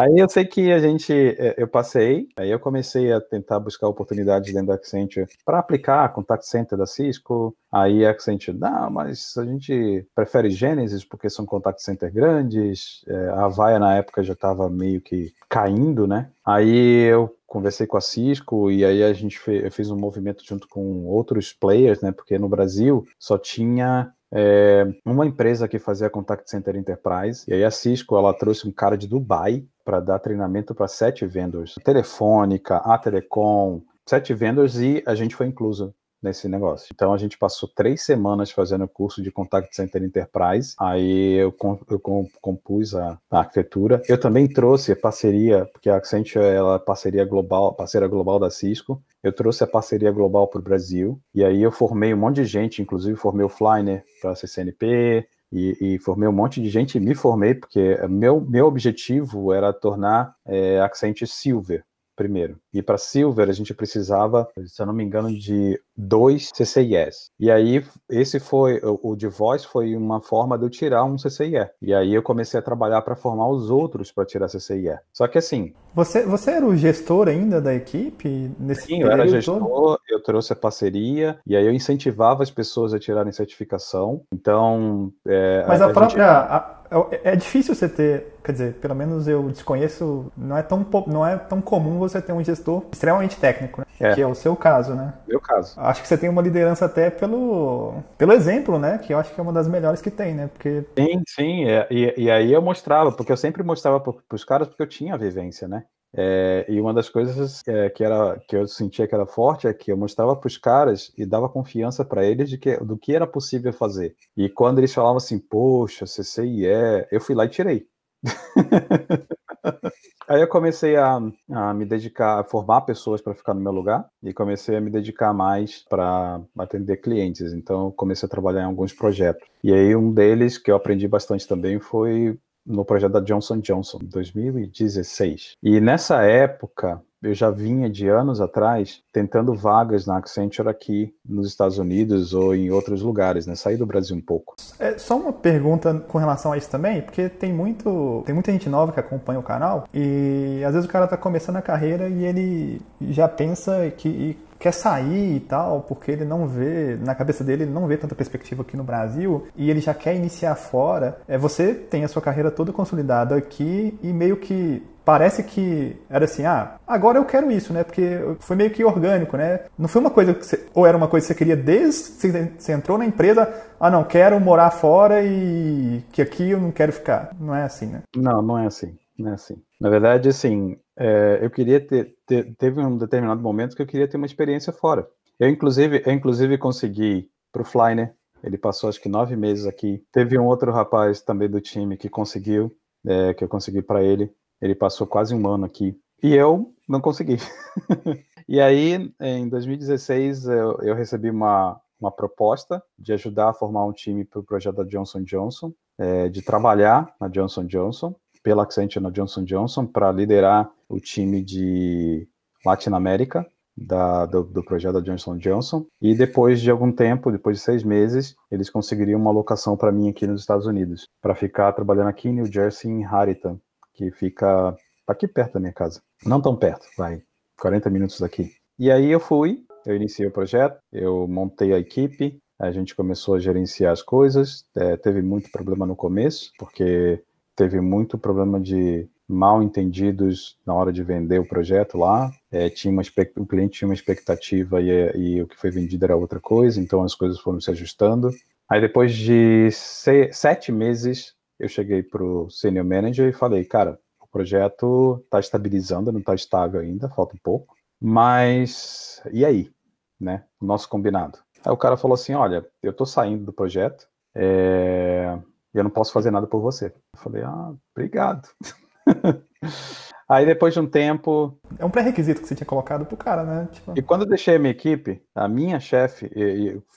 S2: Aí eu sei que a gente, é, eu passei, aí eu comecei a tentar buscar oportunidades dentro da Accenture para aplicar com Center da Cisco. Aí a Accenture, não, mas a gente prefere Genesis porque são contact centers grandes. É, a Havaia na época já estava meio que caindo, né? Aí eu conversei com a Cisco e aí a gente fez, fiz um movimento junto com outros players, né? Porque no Brasil só tinha é, uma empresa que fazia contact center enterprise e aí a Cisco ela trouxe um cara de Dubai para dar treinamento para sete vendors. Telefônica, a Telecom, sete vendors e a gente foi incluso nesse negócio. Então a gente passou três semanas fazendo o curso de Contact Center Enterprise. Aí eu, eu compus a, a, arquitetura. Eu também trouxe a parceria, porque a Accenture ela é parceria global, parceira global da Cisco. Eu trouxe a parceria global para o Brasil. E aí eu formei um monte de gente, inclusive formei o Flyner para a CCNP, e, e, formei um monte de gente e me formei, porque meu, meu objetivo era tornar é, Accent Silver primeiro. E para Silver, a gente precisava, se eu não me engano, de dois CCIS. E aí, esse foi, o, de voz foi uma forma de eu tirar um CCIE. E aí, eu comecei a trabalhar para formar os outros para tirar CCIE. Só que assim.
S1: Você, você era o gestor ainda da equipe? Nesse sim, eu era
S2: gestor, eu trouxe a parceria, e aí eu incentivava as pessoas a tirarem certificação. Então. É, Mas a, a própria. Gente...
S1: A é, é difícil você ter, quer dizer, pelo menos eu desconheço, não é tão, não é tão comum você ter um gestor setor extremamente técnico, né? É. Que é o seu caso, né? Meu caso. Acho que você tem uma liderança até pelo, pelo exemplo, né? Que eu acho que é uma das melhores que tem, né? Porque...
S2: Sim, sim. É, e, e aí eu mostrava, porque eu sempre mostrava para os caras porque eu tinha a vivência, né? É, e uma das coisas é, que era que eu sentia que era forte é que eu mostrava para os caras e dava confiança para eles de que do que era possível fazer. E quando eles falavam assim, poxa, CCIE, eu fui lá e tirei. Aí eu comecei a, a me dedicar, a formar pessoas para ficar no meu lugar e comecei a me dedicar mais para atender clientes. Então, comecei a trabalhar em alguns projetos. E aí, um deles que eu aprendi bastante também foi no projeto da Johnson Johnson, 2016. E nessa época, eu já vinha de anos atrás tentando vagas na Accenture aqui nos Estados Unidos ou em outros lugares, né? Saí do Brasil um pouco.
S1: É, só uma pergunta com relação a isso também, porque tem muito tem muita gente nova que acompanha o canal e às vezes o cara está começando a carreira e ele já pensa que quer sair e tal, porque ele não vê, na cabeça dele, ele não vê tanta perspectiva aqui no Brasil e ele já quer iniciar fora. É, você tem a sua carreira toda consolidada aqui e meio que parece que era assim, ah, agora eu quero isso, né? Porque foi meio que orgânico, né? Não foi uma coisa que você, ou era uma coisa que você queria desde que você entrou na empresa, ah, não, quero morar fora e que aqui eu não quero ficar.
S2: Não é assim, né? Não, não é assim. Não é assim. Na verdade, assim, é, eu queria ter, ter, Teve um determinado momento que eu queria ter uma experiência fora. Eu, inclusive, eu, inclusive consegui para o Fly, né? Ele passou acho que nove meses aqui. Teve um outro rapaz também do time que conseguiu, é, que eu consegui para ele. Ele passou quase um ano aqui. E eu não consegui. e aí, em 2016, eu, eu recebi uma, uma proposta de ajudar a formar um time para o projeto da Johnson Johnson, é, de trabalhar na Johnson Johnson, pela Accenture na Johnson Johnson, para liderar o time de Latinoamérica da, do, do, projeto da Johnson Johnson. E depois de algum tempo, depois de seis meses, eles conseguiriam uma locação para mim aqui nos Estados Unidos, para ficar trabalhando aqui em New Jersey, em Harriton que fica aqui perto da minha casa. Não tão perto, vai 40 minutos daqui. E aí eu fui, eu iniciei o projeto, eu montei a equipe, a gente começou a gerenciar as coisas. É, teve muito problema no começo, porque teve muito problema de mal entendidos na hora de vender o projeto lá. É, tinha uma, o cliente tinha uma expectativa e, e, o que foi vendido era outra coisa, então as coisas foram se ajustando. Aí depois de se, sete meses eu cheguei para o senior manager e falei, cara, o projeto está estabilizando, não está estável ainda, falta um pouco, mas e aí, né? Nosso combinado. Aí o cara falou assim, olha, eu estou saindo do projeto, é... eu não posso fazer nada por você. Eu falei, ah, obrigado. Aí depois de um tempo. É um pré-requisito que você tinha colocado pro cara, né? Tipo... E quando eu deixei a minha equipe, a minha chefe,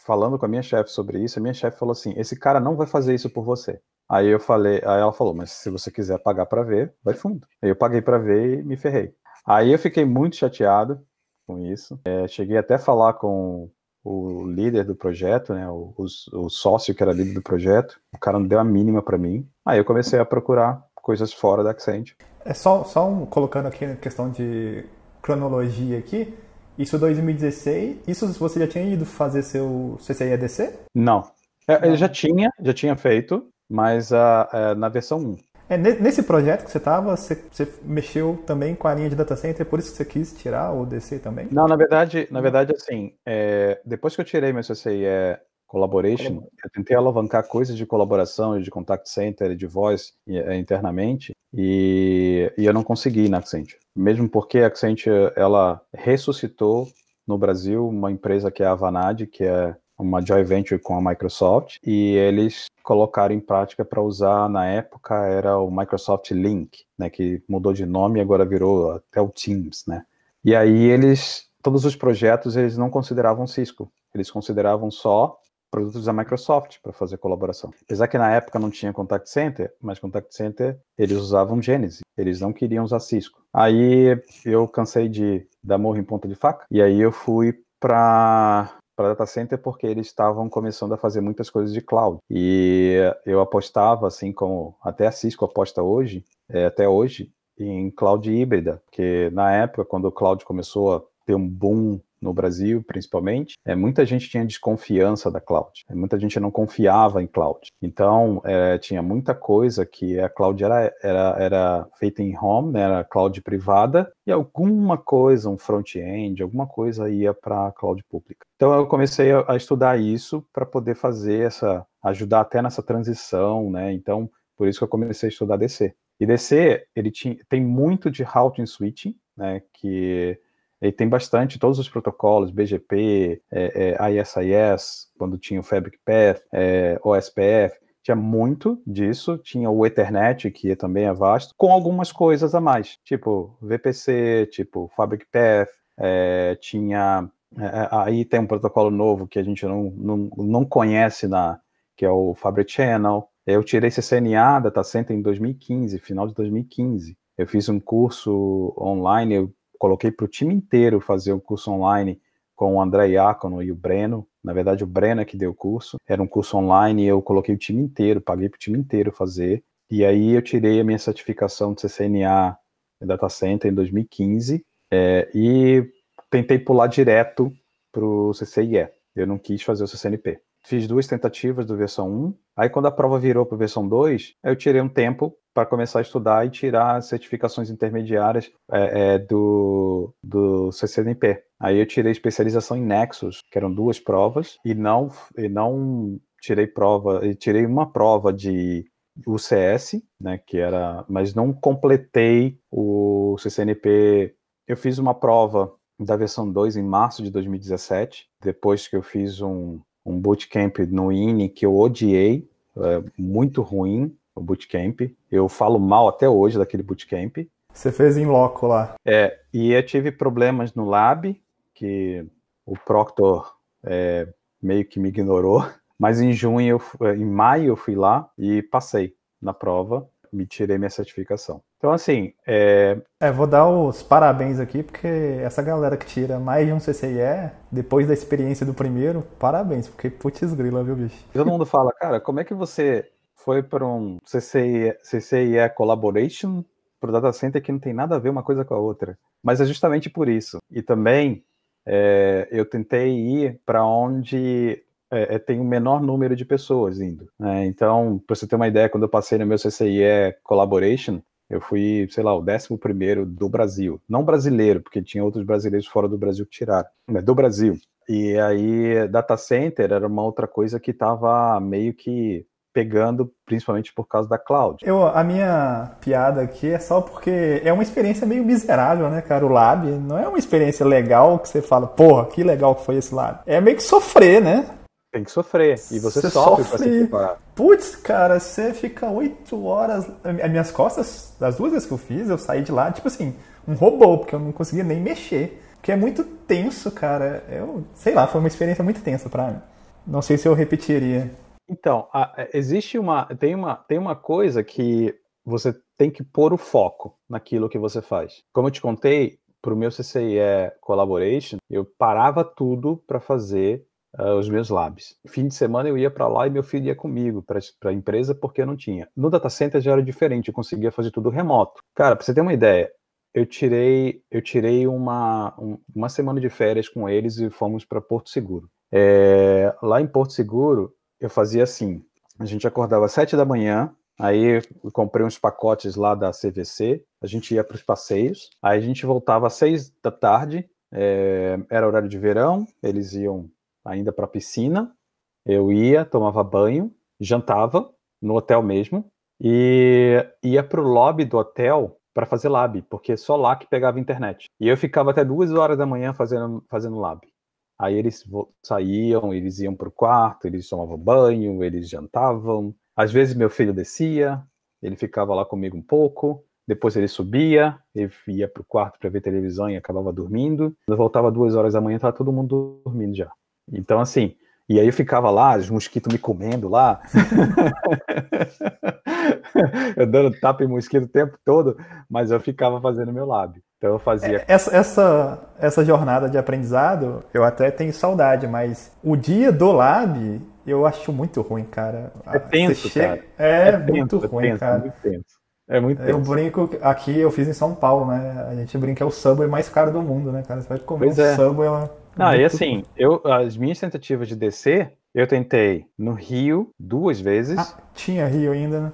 S2: falando com a minha chefe sobre isso, a minha chefe falou assim: esse cara não vai fazer isso por você. Aí eu falei, aí ela falou, mas se você quiser pagar para ver, vai fundo. Aí eu paguei para ver e me ferrei. Aí eu fiquei muito chateado com isso. É, cheguei até a falar com o líder do projeto, né, o, o, o, sócio que era líder do projeto. O cara não deu a mínima para mim. Aí eu comecei a procurar coisas fora da Accent.
S1: É só, só um, colocando aqui na questão de cronologia aqui. Isso 2016, isso você já tinha ido fazer seu CCIADC?
S2: Não. Eu, é, eu já tinha, já tinha feito, mas a, a, é, na versão 1.
S1: É, nesse projeto que você estava, você, você, mexeu também com a linha de data center, é por isso que você quis tirar o DC também? Não, na verdade, na verdade
S2: assim, é, depois que eu tirei meu CCIE é, Collaboration, eu tentei alavancar coisas de colaboração e de contact center e de voz é, internamente e, e eu não consegui na Accenture. Mesmo porque a Accenture, ela ressuscitou no Brasil uma empresa que é a Avanade, que é uma joint venture com a Microsoft, e eles colocaram em prática para usar, na época, era o Microsoft Link, né, que mudou de nome e agora virou até o Teams, né? E aí eles, todos os projetos, eles não consideravam Cisco, eles consideravam só produtos da Microsoft para fazer colaboração. Apesar que na época não tinha contact center, mas contact center eles usavam Genesis, eles não queriam usar Cisco. Aí eu cansei de dar morro em ponta de faca e aí eu fui para para data center porque eles estavam começando a fazer muitas coisas de cloud. E eu apostava, assim como até a Cisco aposta hoje, é, até hoje, em cloud híbrida, porque na época, quando o cloud começou a ter um boom no Brasil principalmente, é, muita gente tinha desconfiança da cloud, é, muita gente não confiava em cloud. Então, é, tinha muita coisa que a cloud era, era, era feita em home, né, era cloud privada, e alguma coisa, um front-end, alguma coisa ia para a cloud pública. Então, eu comecei a, a estudar isso para poder fazer essa, ajudar até nessa transição, né, então, por isso que eu comecei a estudar DC. E DC, ele tinha, tem muito de routing switching, né, que e tem bastante, todos os protocolos, BGP, é, é, ISIS, quando tinha o Fabric Path, é, OSPF, tinha muito disso, tinha o Ethernet, que é também é vasto, com algumas coisas a mais, tipo VPC, tipo Fabric Path, é, tinha. É, é, aí tem um protocolo novo que a gente não, não, não conhece, na, que é o Fabric Channel. Eu tirei esse CNA Data Center em 2015, final de 2015. Eu fiz um curso online, eu coloquei para o time inteiro fazer um curso online com o André Iacono e o Breno. Na verdade, o Breno é que deu o curso. Era um curso online e eu coloquei o time inteiro, paguei para o time inteiro fazer. E aí eu tirei a minha certificação de CCNA Data Center em 2015 é, eh, e tentei pular direto para o CCIE. Eu não quis fazer o CCNP. Fiz duas tentativas do versão 1. Aí quando a prova virou para versão 2, eu tirei um tempo para começar a estudar e tirar as certificações intermediárias é, é, do, do CCNP. Aí eu tirei especialização em Nexus, que eram duas provas, e não, e não tirei prova, e tirei uma prova de UCS, né, que era, mas não completei o CCNP. Eu fiz uma prova da versão 2 em março de 2017, depois que eu fiz um, um bootcamp no INE que eu odiei, é, muito ruim, o bootcamp. Eu falo mal até hoje daquele bootcamp.
S1: Você fez em loco lá.
S2: É, e eu tive problemas no lab, que o Proctor é, meio que me ignorou. Mas em junho, eu, em maio eu fui lá e passei na prova, me tirei minha certificação. Então, assim. É...
S1: é... vou dar os parabéns aqui, porque essa galera que tira mais de um CCIE, depois da experiência do primeiro, parabéns, porque putz grila, viu, bicho?
S2: Todo mundo fala, cara, como é que você foi para um CCIE, CCIE Collaboration, para o data center que não tem nada a ver uma coisa com a outra. Mas é justamente por isso. E também é, eu tentei ir para onde é, é, tem o menor número de pessoas indo. Né? Então, para você ter uma ideia, quando eu passei no meu CCIE Collaboration, eu fui, sei lá, o 11 do Brasil. Não brasileiro, porque tinha outros brasileiros fora do Brasil que tiraram, mas do Brasil. E aí, data center era uma outra coisa que estava meio que pegando principalmente por causa da cloud. Eu, a
S1: minha piada aqui é só porque é uma experiência meio miserável, né, cara? O lab não é uma experiência legal que você fala, porra, que legal que foi esse lab. É meio que sofrer, né? Tem que
S2: sofrer. E você, você sofre, sofre pra se equipar.
S1: Putz, cara, você fica oito horas. As minhas costas, das duas vezes que eu fiz, eu saí de lá, tipo assim, um robô, porque eu não conseguia nem mexer. Porque é muito tenso, cara. Eu, sei lá, foi uma experiência muito tensa pra mim. Não sei se eu repetiria.
S2: Então, a, é, existe uma tem, uma. tem uma coisa que você tem que pôr o foco naquilo que você faz. Como eu te contei, para o meu CCIE é Collaboration, eu parava tudo para fazer uh, os meus labs. Fim de semana eu ia para lá e meu filho ia comigo para a empresa porque eu não tinha. No data center já era diferente, eu conseguia fazer tudo remoto. Cara, para você ter uma ideia, eu tirei eu tirei uma, um, uma semana de férias com eles e fomos para Porto Seguro. É, lá em Porto Seguro eu fazia assim: a gente acordava às sete da manhã, Aí eu comprei uns pacotes lá da CVC, a gente ia para os passeios, aí a gente voltava às seis da tarde, é, era horário de verão, eles iam ainda para a piscina, eu ia, tomava banho, jantava no hotel mesmo e ia para o lobby do hotel para fazer lab, porque só lá que pegava internet. E eu ficava até duas horas da manhã fazendo, fazendo lab. Aí eles saíam, eles iam para o quarto, eles tomavam banho, eles jantavam. Às vezes meu filho descia, ele ficava lá comigo um pouco. Depois ele subia, ele ia para o quarto para ver televisão e acabava dormindo. Eu voltava duas horas da manhã, estava todo mundo dormindo já. Então assim, e aí eu ficava lá, os mosquitos me comendo lá. eu dando tapa em mosquito o tempo todo, mas eu ficava fazendo meu lábio. Então eu fazia. É,
S1: essa, essa, essa jornada de aprendizado, eu até tenho saudade, mas o dia do Lab eu acho muito ruim, cara. É tenso, cara. É, é tenso, muito é ruim, é tenso, cara. Muito
S3: tenso.
S2: É muito
S1: tenso. Eu brinco, aqui eu fiz em São Paulo, né? A gente brinca é o samba mais caro do mundo, né, cara? Você vai comer pois um é. lá. Não, muito... e assim,
S2: eu, as minhas tentativas de descer, eu tentei no Rio duas vezes. Ah, tinha
S1: Rio ainda, né?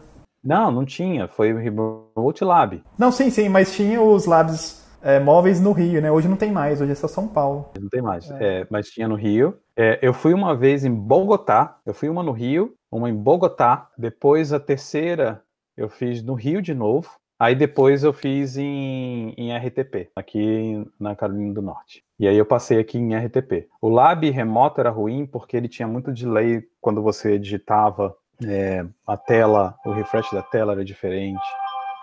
S2: Não, não tinha. Foi o Remote Lab.
S1: Não, sim, sim, mas tinha os labs é, móveis no Rio, né? Hoje não tem mais, hoje é só São Paulo.
S2: Não tem mais, é. É, mas tinha no Rio. É, eu fui uma vez em Bogotá, eu fui uma no Rio, uma em Bogotá, depois a terceira eu fiz no Rio de novo, aí depois eu fiz em, em RTP, aqui na Carolina do Norte. E aí eu passei aqui em RTP. O Lab remoto era ruim porque ele tinha muito delay quando você digitava é, a tela, o refresh da tela era diferente.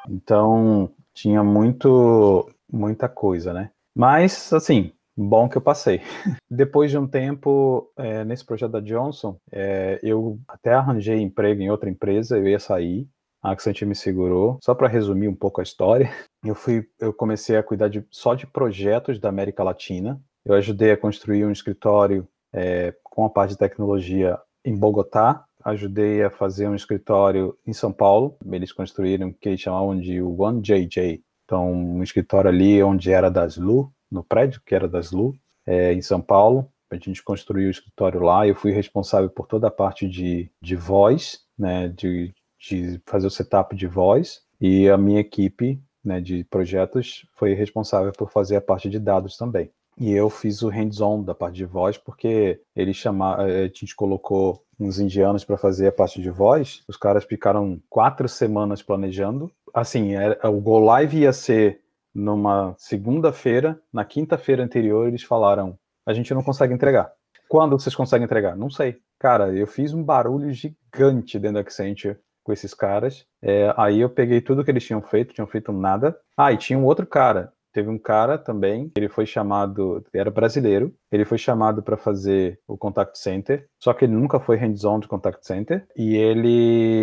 S2: Então tinha muito, muita coisa, né? Mas assim, bom que eu passei. Depois de um tempo é, nesse projeto da Johnson, é, eu até arranjei emprego em outra empresa, eu ia sair. A Accent me segurou. Só para resumir um pouco a história, eu fui, eu comecei a cuidar de, só de projetos da América Latina. Eu ajudei a construir um escritório é, com a parte de tecnologia em Bogotá, ajudei a fazer um escritório em São Paulo. Eles construíram o que eles chamavam de One JJ. Então, um escritório ali onde era das Lu, no prédio que era das Lu, é, em São Paulo. A gente construiu o escritório lá. Eu fui responsável por toda a parte de, de voz, né, de, de fazer o setup de voz. E a minha equipe né, de projetos foi responsável por fazer a parte de dados também. E eu fiz o hands-on da parte de voz, porque ele chama, eh, a gente colocou uns indianos para fazer a parte de voz. Os caras ficaram quatro semanas planejando. Assim, era, o Go Live ia ser numa segunda-feira. Na quinta-feira anterior, eles falaram: a gente não consegue entregar. Quando vocês conseguem entregar? Não sei. Cara, eu fiz um barulho gigante dentro da Accenture com esses caras. É, aí eu peguei tudo que eles tinham feito, tinham feito nada. Ah, e tinha um outro cara. Teve um cara também, ele foi chamado, era brasileiro, ele foi chamado para fazer o contact center, só que ele nunca foi hands-on de contact center, e ele,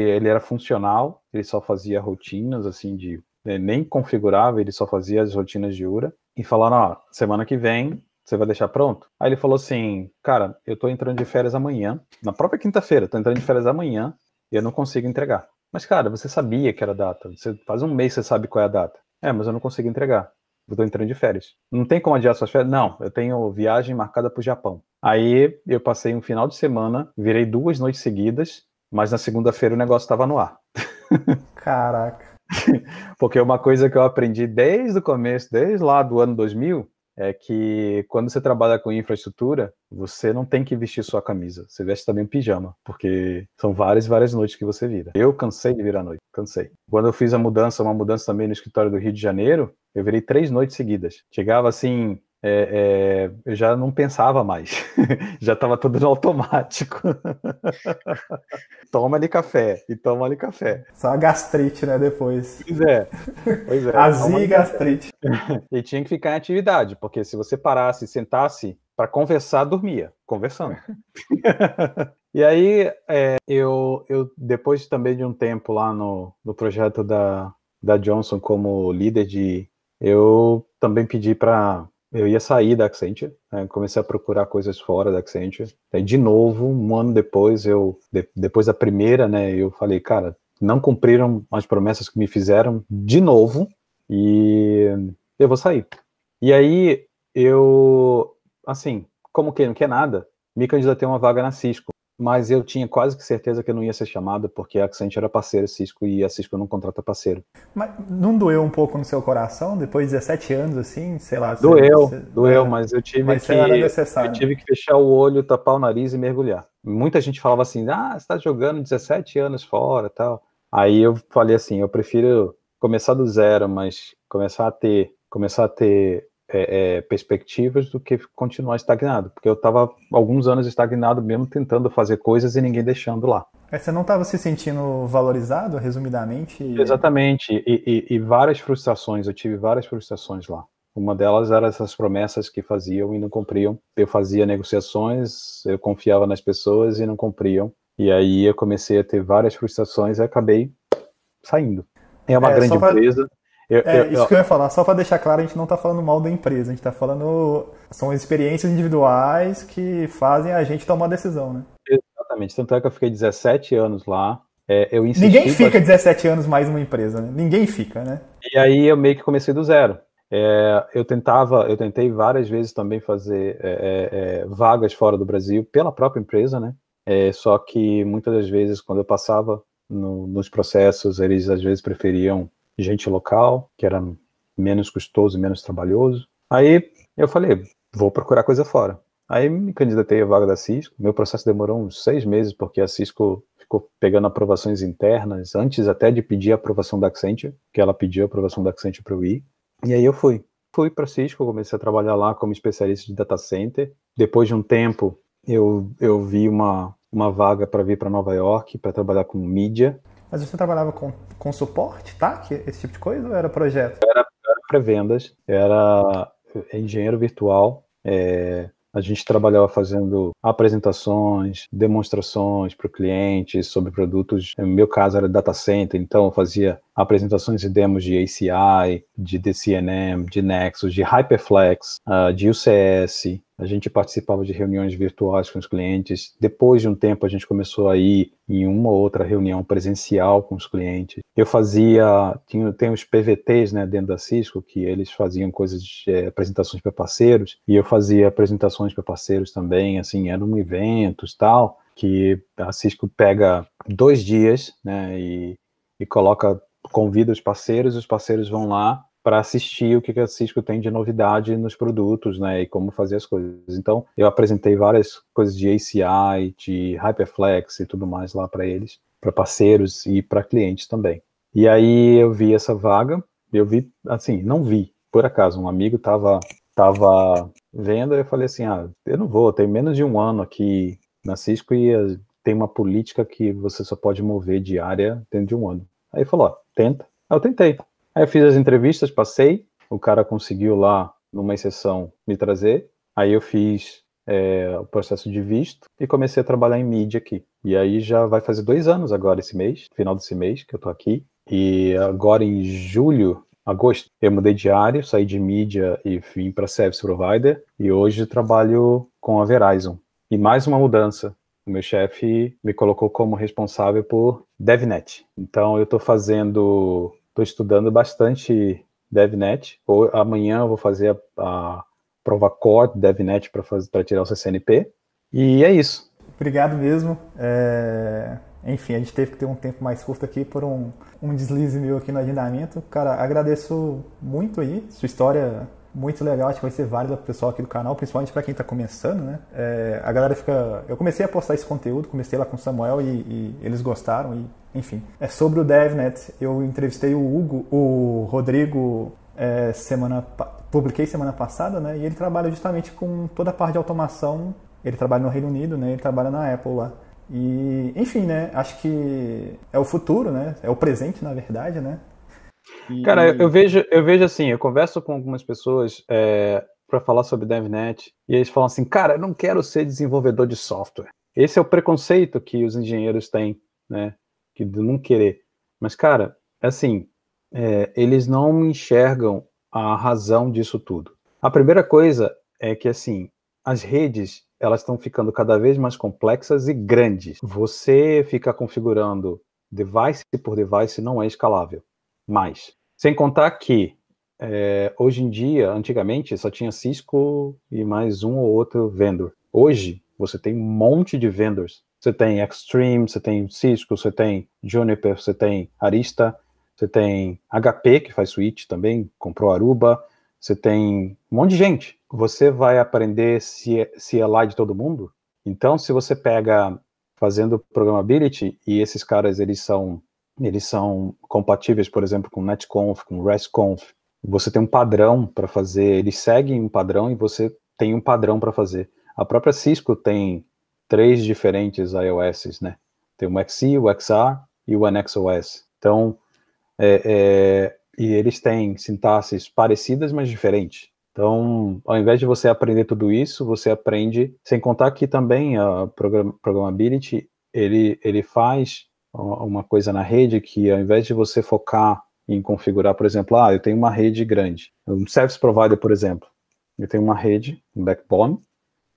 S2: ele era funcional, ele só fazia rotinas, assim, de né, nem configurava, ele só fazia as rotinas de URA, e falaram, ó, semana que vem você vai deixar pronto? Aí ele falou assim, cara, eu tô entrando de férias amanhã, na própria quinta-feira, tô entrando de férias amanhã, e eu não consigo entregar. Mas, cara, você sabia que era a data, você, faz um mês você sabe qual é a data. É, mas eu não consigo entregar eu tô entrando de férias. Não tem como adiar suas férias? Não, eu tenho viagem marcada para o Japão. Aí eu passei um final de semana, virei duas noites seguidas, mas na segunda-feira o negócio estava no ar. Caraca. Porque uma coisa que eu aprendi desde o começo, desde lá do ano 2000, é que quando você trabalha com infraestrutura, você não tem que vestir sua camisa, você veste também um pijama, porque são várias várias noites que você vira. Eu cansei de virar noite, cansei. Quando eu fiz a mudança, uma mudança também no escritório do Rio de Janeiro, eu virei três noites seguidas. Chegava assim, é, é, eu já não pensava mais, já estava tudo no automático. toma ali café e toma ali café.
S1: Só a gastrite, né? Depois.
S2: Pois é. Pois é. Azia e gastrite. e tinha que ficar em atividade, porque se você parasse e sentasse para conversar, dormia, conversando. e aí, é, eu, eu, depois também de um tempo lá no, no projeto da, da Johnson como líder de eu também pedi para eu ia sair da Accenture, né? comecei a procurar coisas fora da Accenture. Aí, de novo, um ano depois, eu de, depois da primeira, né, eu falei, cara, não cumpriram as promessas que me fizeram de novo e eu vou sair. E aí eu, assim, como quem não quer nada, me candidatei a uma vaga na Cisco mas eu tinha quase que certeza que eu não ia ser chamado porque a Accent era parceira Cisco e a Cisco não contrata parceiro.
S1: Mas não doeu um pouco no seu coração depois de 17 anos assim, sei lá? Doeu, você... doeu,
S2: é, mas eu tive mas que eu tive que fechar o olho, tapar o nariz e mergulhar. Muita gente falava assim: "Ah, você está jogando 17 anos fora, tal". Aí eu falei assim: "Eu prefiro começar do zero, mas começar a ter, começar a ter é, é, perspectivas do que continuar estagnado, porque eu estava alguns anos estagnado mesmo, tentando fazer coisas e ninguém deixando lá.
S1: É, você não estava se sentindo valorizado, resumidamente?
S2: Exatamente, e, e, e, várias frustrações, eu tive várias frustrações lá. Uma delas era essas promessas que faziam e não cumpriam. Eu fazia negociações, eu confiava nas pessoas e não cumpriam. E aí eu comecei a ter várias frustrações e acabei saindo. É
S1: uma é,
S3: grande pra... empresa eu, é, eu, isso eu... que eu ia
S1: falar, só para deixar claro, a gente não está falando mal da empresa, a gente está falando. São experiências individuais que fazem a gente tomar decisão, né?
S2: Exatamente. Tanto é que eu fiquei 17 anos lá. É, eu insisti Ninguém fica 17 anos mais numa empresa, né? Ninguém fica, né? E aí eu meio que comecei do zero. É, eu tentava, eu tentei várias vezes também fazer é, é, é vagas fora do Brasil pela própria empresa, né? É, só que muitas das vezes, quando eu passava no, nos processos, eles às vezes preferiam gente local, que era menos custoso e menos trabalhoso. Aí eu falei, vou procurar coisa fora. Aí me candidatei à vaga da Cisco. Meu processo demorou uns seis meses, porque a Cisco ficou pegando aprovações internas, antes até de pedir a aprovação da Accenture, que ela pediu a aprovação da Accenture para eu ir. E aí eu fui. Fui para a Cisco, comecei a trabalhar lá como especialista de data center. Depois de um tempo, eu, eu vi uma, uma vaga para vir para Nova York para trabalhar com mídia.
S1: Mas você trabalhava com, com suporte, tá? Esse tipo de coisa ou era projeto? Era, era
S2: pré-vendas, era engenheiro virtual. É, a gente trabalhava fazendo apresentações, demonstrações para o cliente sobre produtos. No meu caso era data center, então eu fazia apresentações e demos de ACI, de DCNM, de Nexus, de Hyperflex, ah, de UCS, a gente participava de reuniões virtuais com os clientes. Depois de um tempo, a gente começou a ir em uma ou outra reunião presencial com os clientes. Eu fazia, tinha, tem os PVTs né, dentro da Cisco, que eles faziam coisas, de, é, apresentações para parceiros, e eu fazia apresentações para parceiros também, assim, eram eventos tal, que a Cisco pega dois dias, né, e, e coloca, convida os parceiros, os parceiros vão lá, para assistir o que a Cisco tem de novidade nos produtos, né, e como fazer as coisas. Então, eu apresentei várias coisas de ACI, de Hyperflex e tudo mais lá para eles, para parceiros e para clientes também. E aí eu vi essa vaga, eu vi, assim, não vi, por acaso, um amigo estava tava vendo, eu falei assim, ah, eu não vou, tem menos de um ano aqui na Cisco e eh, tem uma política que você só pode mover diária dentro de um ano. Aí falou, ó, tenta. Eu tentei. Aí eu fiz as entrevistas, passei, o cara conseguiu lá, numa exceção, me trazer. Aí eu fiz é, o processo de visto e comecei a trabalhar em mídia aqui. E aí já vai fazer dois anos agora esse mês, final desse mês que eu tô aqui. E agora em julho, agosto, eu mudei de área, saí de mídia e vim para service provider. E hoje trabalho com a Verizon. E mais uma mudança. O meu chefe me colocou como responsável por DevNet. Então eu estou fazendo estou estudando bastante DevNet. Ou amanhã eu vou fazer a, a prova core DevNet para tirar o CCNP. E é isso. Obrigado mesmo.
S1: É... Enfim, a gente teve que ter um tempo mais curto aqui por um, um deslize meu aqui no agendamento. Cara, agradeço muito aí. Sua história muito legal, acho que vai ser válida pro pessoal aqui do canal, principalmente para quem está começando, né? É, a galera fica. Eu comecei a postar esse conteúdo, comecei lá com o Samuel e, e eles gostaram e enfim, é sobre o DevNet. Eu entrevistei o Hugo, o Rodrigo é, semana publiquei semana passada, né? E ele trabalha justamente com toda a parte de automação. Ele trabalha no Reino Unido, né? Ele trabalha na Apple lá. E, enfim, né? Acho que é o futuro, né? É o presente, na verdade, né?
S2: E... Cara, eu vejo, eu vejo assim, eu converso com algumas pessoas é, para falar sobre DevNet e eles falam assim, cara, eu não quero ser desenvolvedor de software. Esse é o preconceito que os engenheiros têm, né? que de não querer. Mas, cara, assim, é, eles não enxergam a razão disso tudo. A primeira coisa é que, assim, as redes elas estão ficando cada vez mais complexas e grandes. Você fica configurando device por device não é escalável. Mais. Sem contar que é, hoje em dia, antigamente, só tinha Cisco e mais um ou outro vendor. Hoje, você tem um monte de vendors você tem Extreme, você tem Cisco, você tem Juniper, você tem Arista, você tem HP, que faz switch também, comprou Aruba, você tem um monte de gente. Você vai aprender se, se lá de todo mundo? Então, se você pega fazendo programability e esses caras eles são eles são compatíveis, por exemplo, com NetConf, com RESTCONF. você tem um padrão para fazer, eles seguem um padrão e você tem um padrão para fazer. A própria Cisco tem três diferentes iOS, né? Tem o XE, o XR e o NXOS. Então, é, é, e eles têm sintaxes parecidas, mas diferentes. Então, ao invés de você aprender tudo isso, você aprende, sem contar que também a program ele, ele faz uma coisa na rede que ao invés de você focar em configurar, por exemplo, ah, eu tenho uma rede grande, um service provider, por exemplo, eu tenho uma rede, um backbone,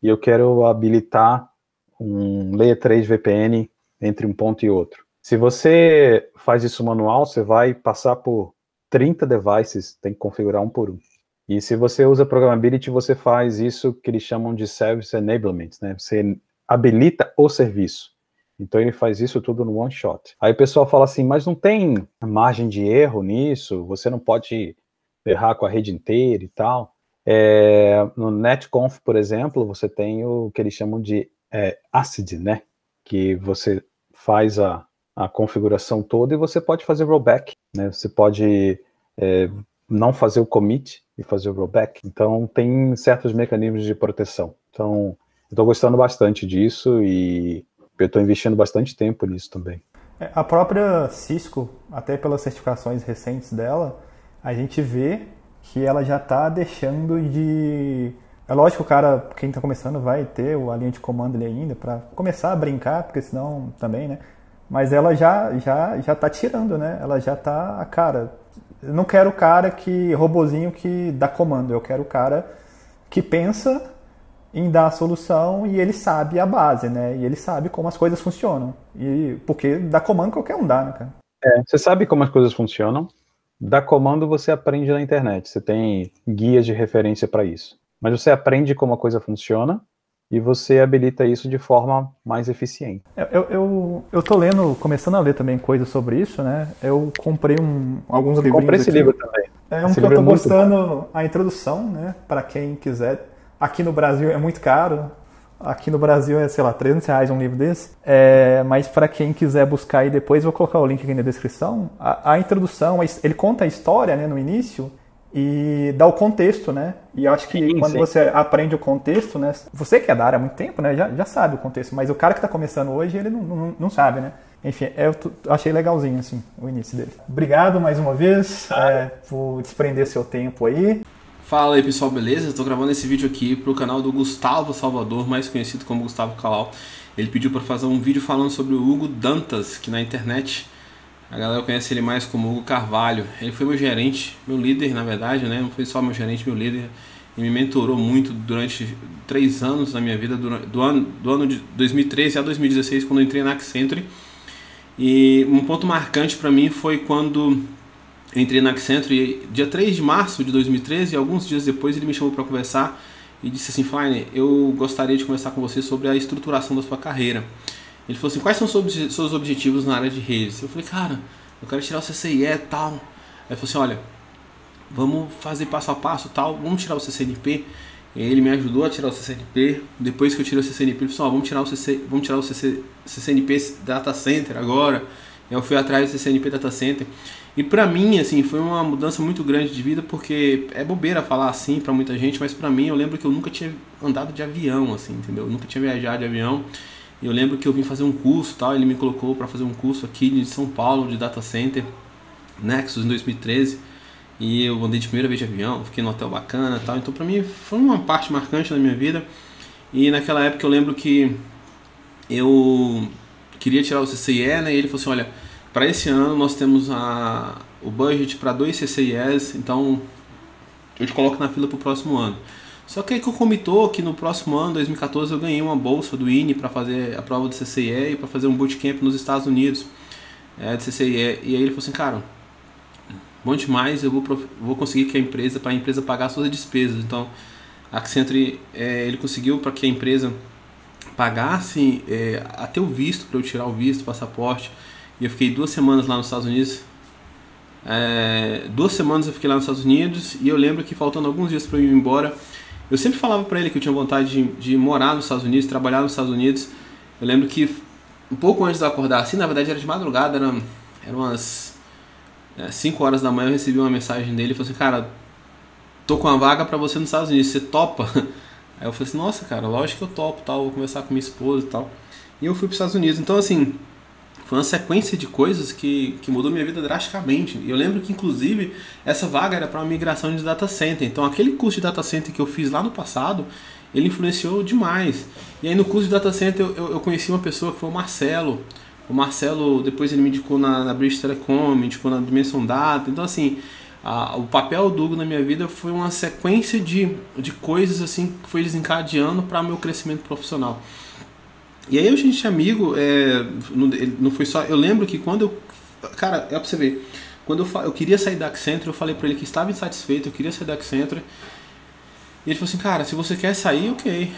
S2: e eu quero habilitar um Layer 3 VPN entre um ponto e outro. Se você faz isso manual, você vai passar por 30 devices, tem que configurar um por um. E se você usa programability, você faz isso que eles chamam de service enablement, né? Você habilita o serviço. Então ele faz isso tudo no one shot. Aí o pessoal fala assim, mas não tem margem de erro nisso, você não pode errar com a rede inteira e tal. É, no NetConf, por exemplo, você tem o que eles chamam de é, ACID, né? Que você faz a, a configuração toda e você pode fazer rollback, né? Você pode é, não fazer o commit e fazer o rollback. Então, tem certos mecanismos de proteção. Então, estou gostando bastante disso e eu estou investindo bastante tempo nisso também.
S1: É, a própria Cisco, até pelas certificações recentes dela, a gente vê que ela já está deixando de é lógico, o cara, quem está começando, vai ter a linha de comando ali ainda para começar a brincar, porque senão também, né? Mas ela já já já tá tirando, né? Ela já tá a cara. Eu não quero o cara que robozinho que dá comando, eu quero o cara que pensa em dar a solução e ele sabe a base, né? E ele sabe como as coisas funcionam. E porque dá comando qualquer um dá, né, cara?
S2: É, você sabe como as coisas funcionam? Dá comando você aprende na internet. Você tem guias de referência para isso. Mas você aprende como a coisa funciona e você habilita isso de forma mais eficiente.
S1: Eu, eu, eu tô lendo, começando a ler também coisas sobre isso, né? Eu comprei um, alguns livros. Comprei esse aqui. livro também. É um esse que eu tô é gostando, bom. a introdução, né? Para quem quiser. Aqui no Brasil é muito caro. Aqui no Brasil é, sei lá, 300 reais um livro desse. É, mas para quem quiser buscar aí depois, vou colocar o link aqui na descrição. A, a introdução, ele conta a história, né, no início e dá o contexto, né? E eu acho que sim, quando sim. você aprende o contexto, né? Você que é da área há muito tempo, né? Já, já sabe o contexto, mas o cara que está começando hoje, ele não, não, não sabe, né? Enfim, eu achei legalzinho, assim, o início dele. Obrigado mais uma vez ah. é, por desprender seu tempo aí.
S3: Fala aí pessoal, beleza? Estou gravando esse vídeo aqui para o canal do Gustavo Salvador, mais conhecido como Gustavo Calau. Ele pediu para fazer um vídeo falando sobre o Hugo Dantas, que na internet a galera conhece ele mais como Hugo Carvalho. Ele foi meu gerente, meu líder, na verdade, né? Não foi só meu gerente, meu líder. E me mentorou muito durante três anos da minha vida, durante, do, ano, do ano de 2013 a 2016, quando eu entrei na Accenture. E um ponto marcante para mim foi quando eu entrei na Accenture, dia 3 de março de 2013, e alguns dias depois ele me chamou para conversar e disse assim: Fine, eu gostaria de conversar com você sobre a estruturação da sua carreira. Ele falou assim, quais são os seus objetivos na área de redes? Eu falei, cara, eu quero tirar o CCIE e tal. Aí ele falou assim, olha, vamos fazer passo a passo tal, vamos tirar o CCNP. Ele me ajudou a tirar o CCNP. Depois que eu tirei o CCNP, ele falou: assim, vamos tirar o, CC, vamos tirar o CC, CCNP Data Center agora. Eu fui atrás do CCNP Data Center. E para mim, assim, foi uma mudança muito grande de vida, porque é bobeira falar assim para muita gente, mas para mim, eu lembro que eu nunca tinha andado de avião, assim, entendeu? Eu nunca tinha viajado de avião. E eu lembro que eu vim fazer um curso, tal, ele me colocou para fazer um curso aqui de São Paulo de data center, Nexus em 2013. E eu andei de primeira vez de avião, fiquei no hotel bacana, tal. Então para mim foi uma parte marcante da minha vida. E naquela época eu lembro que eu queria tirar o CCIE, né? E ele falou assim: "Olha, para esse ano nós temos a, o budget para dois CCIEs, então eu te coloco na fila para o próximo ano. Só que aí que eu comitou que no próximo ano, 2014, eu ganhei uma bolsa do INE para fazer a prova do CCIE e para fazer um bootcamp nos Estados Unidos é, do CCIE. E aí ele falou assim, cara, bom demais, eu vou, vou conseguir que a empresa, para a empresa pagar suas despesas. Então, a Accenture, é, ele conseguiu para que a empresa pagasse é, até o visto, para eu tirar o visto, o passaporte. E eu fiquei duas semanas lá nos Estados Unidos. É, duas semanas eu fiquei lá nos Estados Unidos e eu lembro que faltando alguns dias para eu ir embora, eu sempre falava para ele que eu tinha vontade de, de, morar nos Estados Unidos, trabalhar nos Estados Unidos. Eu lembro que um pouco antes de eu acordar, assim, na verdade era de madrugada, era, era umas 5 é, horas da manhã, eu recebi uma mensagem dele e falou assim: Cara, tô com uma vaga para você nos Estados Unidos, você topa? Aí eu falei assim: Nossa, cara, lógico que eu topo, tal, vou conversar com minha esposa e tal. E eu fui para os Estados Unidos. Então, assim, foi uma sequência de coisas que, que mudou minha vida drasticamente. E eu lembro que, inclusive, essa vaga era para uma migração de data center. Então, aquele curso de data center que eu fiz lá no passado, ele influenciou demais. E aí, no curso de data center, eu, eu conheci uma pessoa que foi o Marcelo. O Marcelo, depois ele me indicou na, na British Telecom, me indicou na Dimension Data. Então, assim, a, o papel do Hugo na minha vida foi uma sequência de, de coisas, assim, que foi desencadeando para meu crescimento profissional. E aí a gente amigo, é, não, não foi só. Eu lembro que quando eu. Cara, é pra você ver. Quando eu, eu queria sair da Accenture, eu falei pra ele que estava insatisfeito, eu queria sair da Accenture. E ele falou assim, cara, se você quer sair, ok.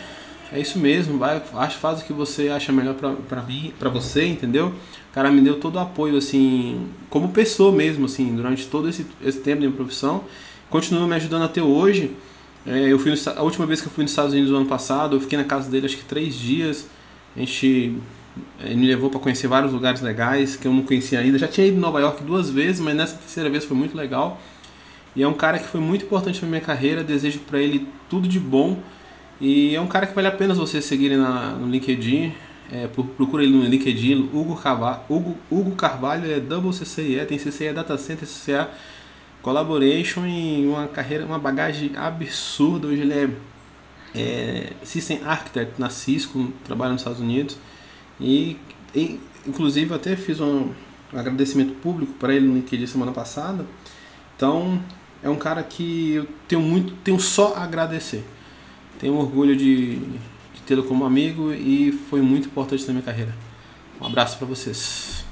S3: É isso mesmo, vai, faz o que você acha melhor pra, pra mim, pra você, entendeu? O cara me deu todo o apoio, assim, como pessoa mesmo, assim, durante todo esse, esse tempo de minha profissão. Continua me ajudando até hoje. É, eu fui no, a última vez que eu fui nos Estados Unidos no ano passado, eu fiquei na casa dele acho que três dias. A gente ele eh, me levou para conhecer vários lugares legais que eu não conhecia ainda. Já tinha ido em Nova York duas vezes, mas nessa terceira vez foi muito legal. E é um cara que foi muito importante na minha carreira. Desejo para ele tudo de bom. E é um cara que vale a pena vocês seguirem na, no LinkedIn. É, procura ele no LinkedIn, Hugo Carvalho, Hugo, Hugo Carvalho é Double CCE, tem CCE Data Center, CCA Collaboration e uma carreira, uma bagagem absurda. Hoje ele é é System Architect na Cisco, trabalha nos Estados Unidos. E, e inclusive até fiz um agradecimento público para ele no LinkedIn semana passada. Então, é um cara que eu tenho muito, tenho só a agradecer. Tenho orgulho de, de tê-lo como amigo e foi muito importante na minha carreira. Um abraço para vocês.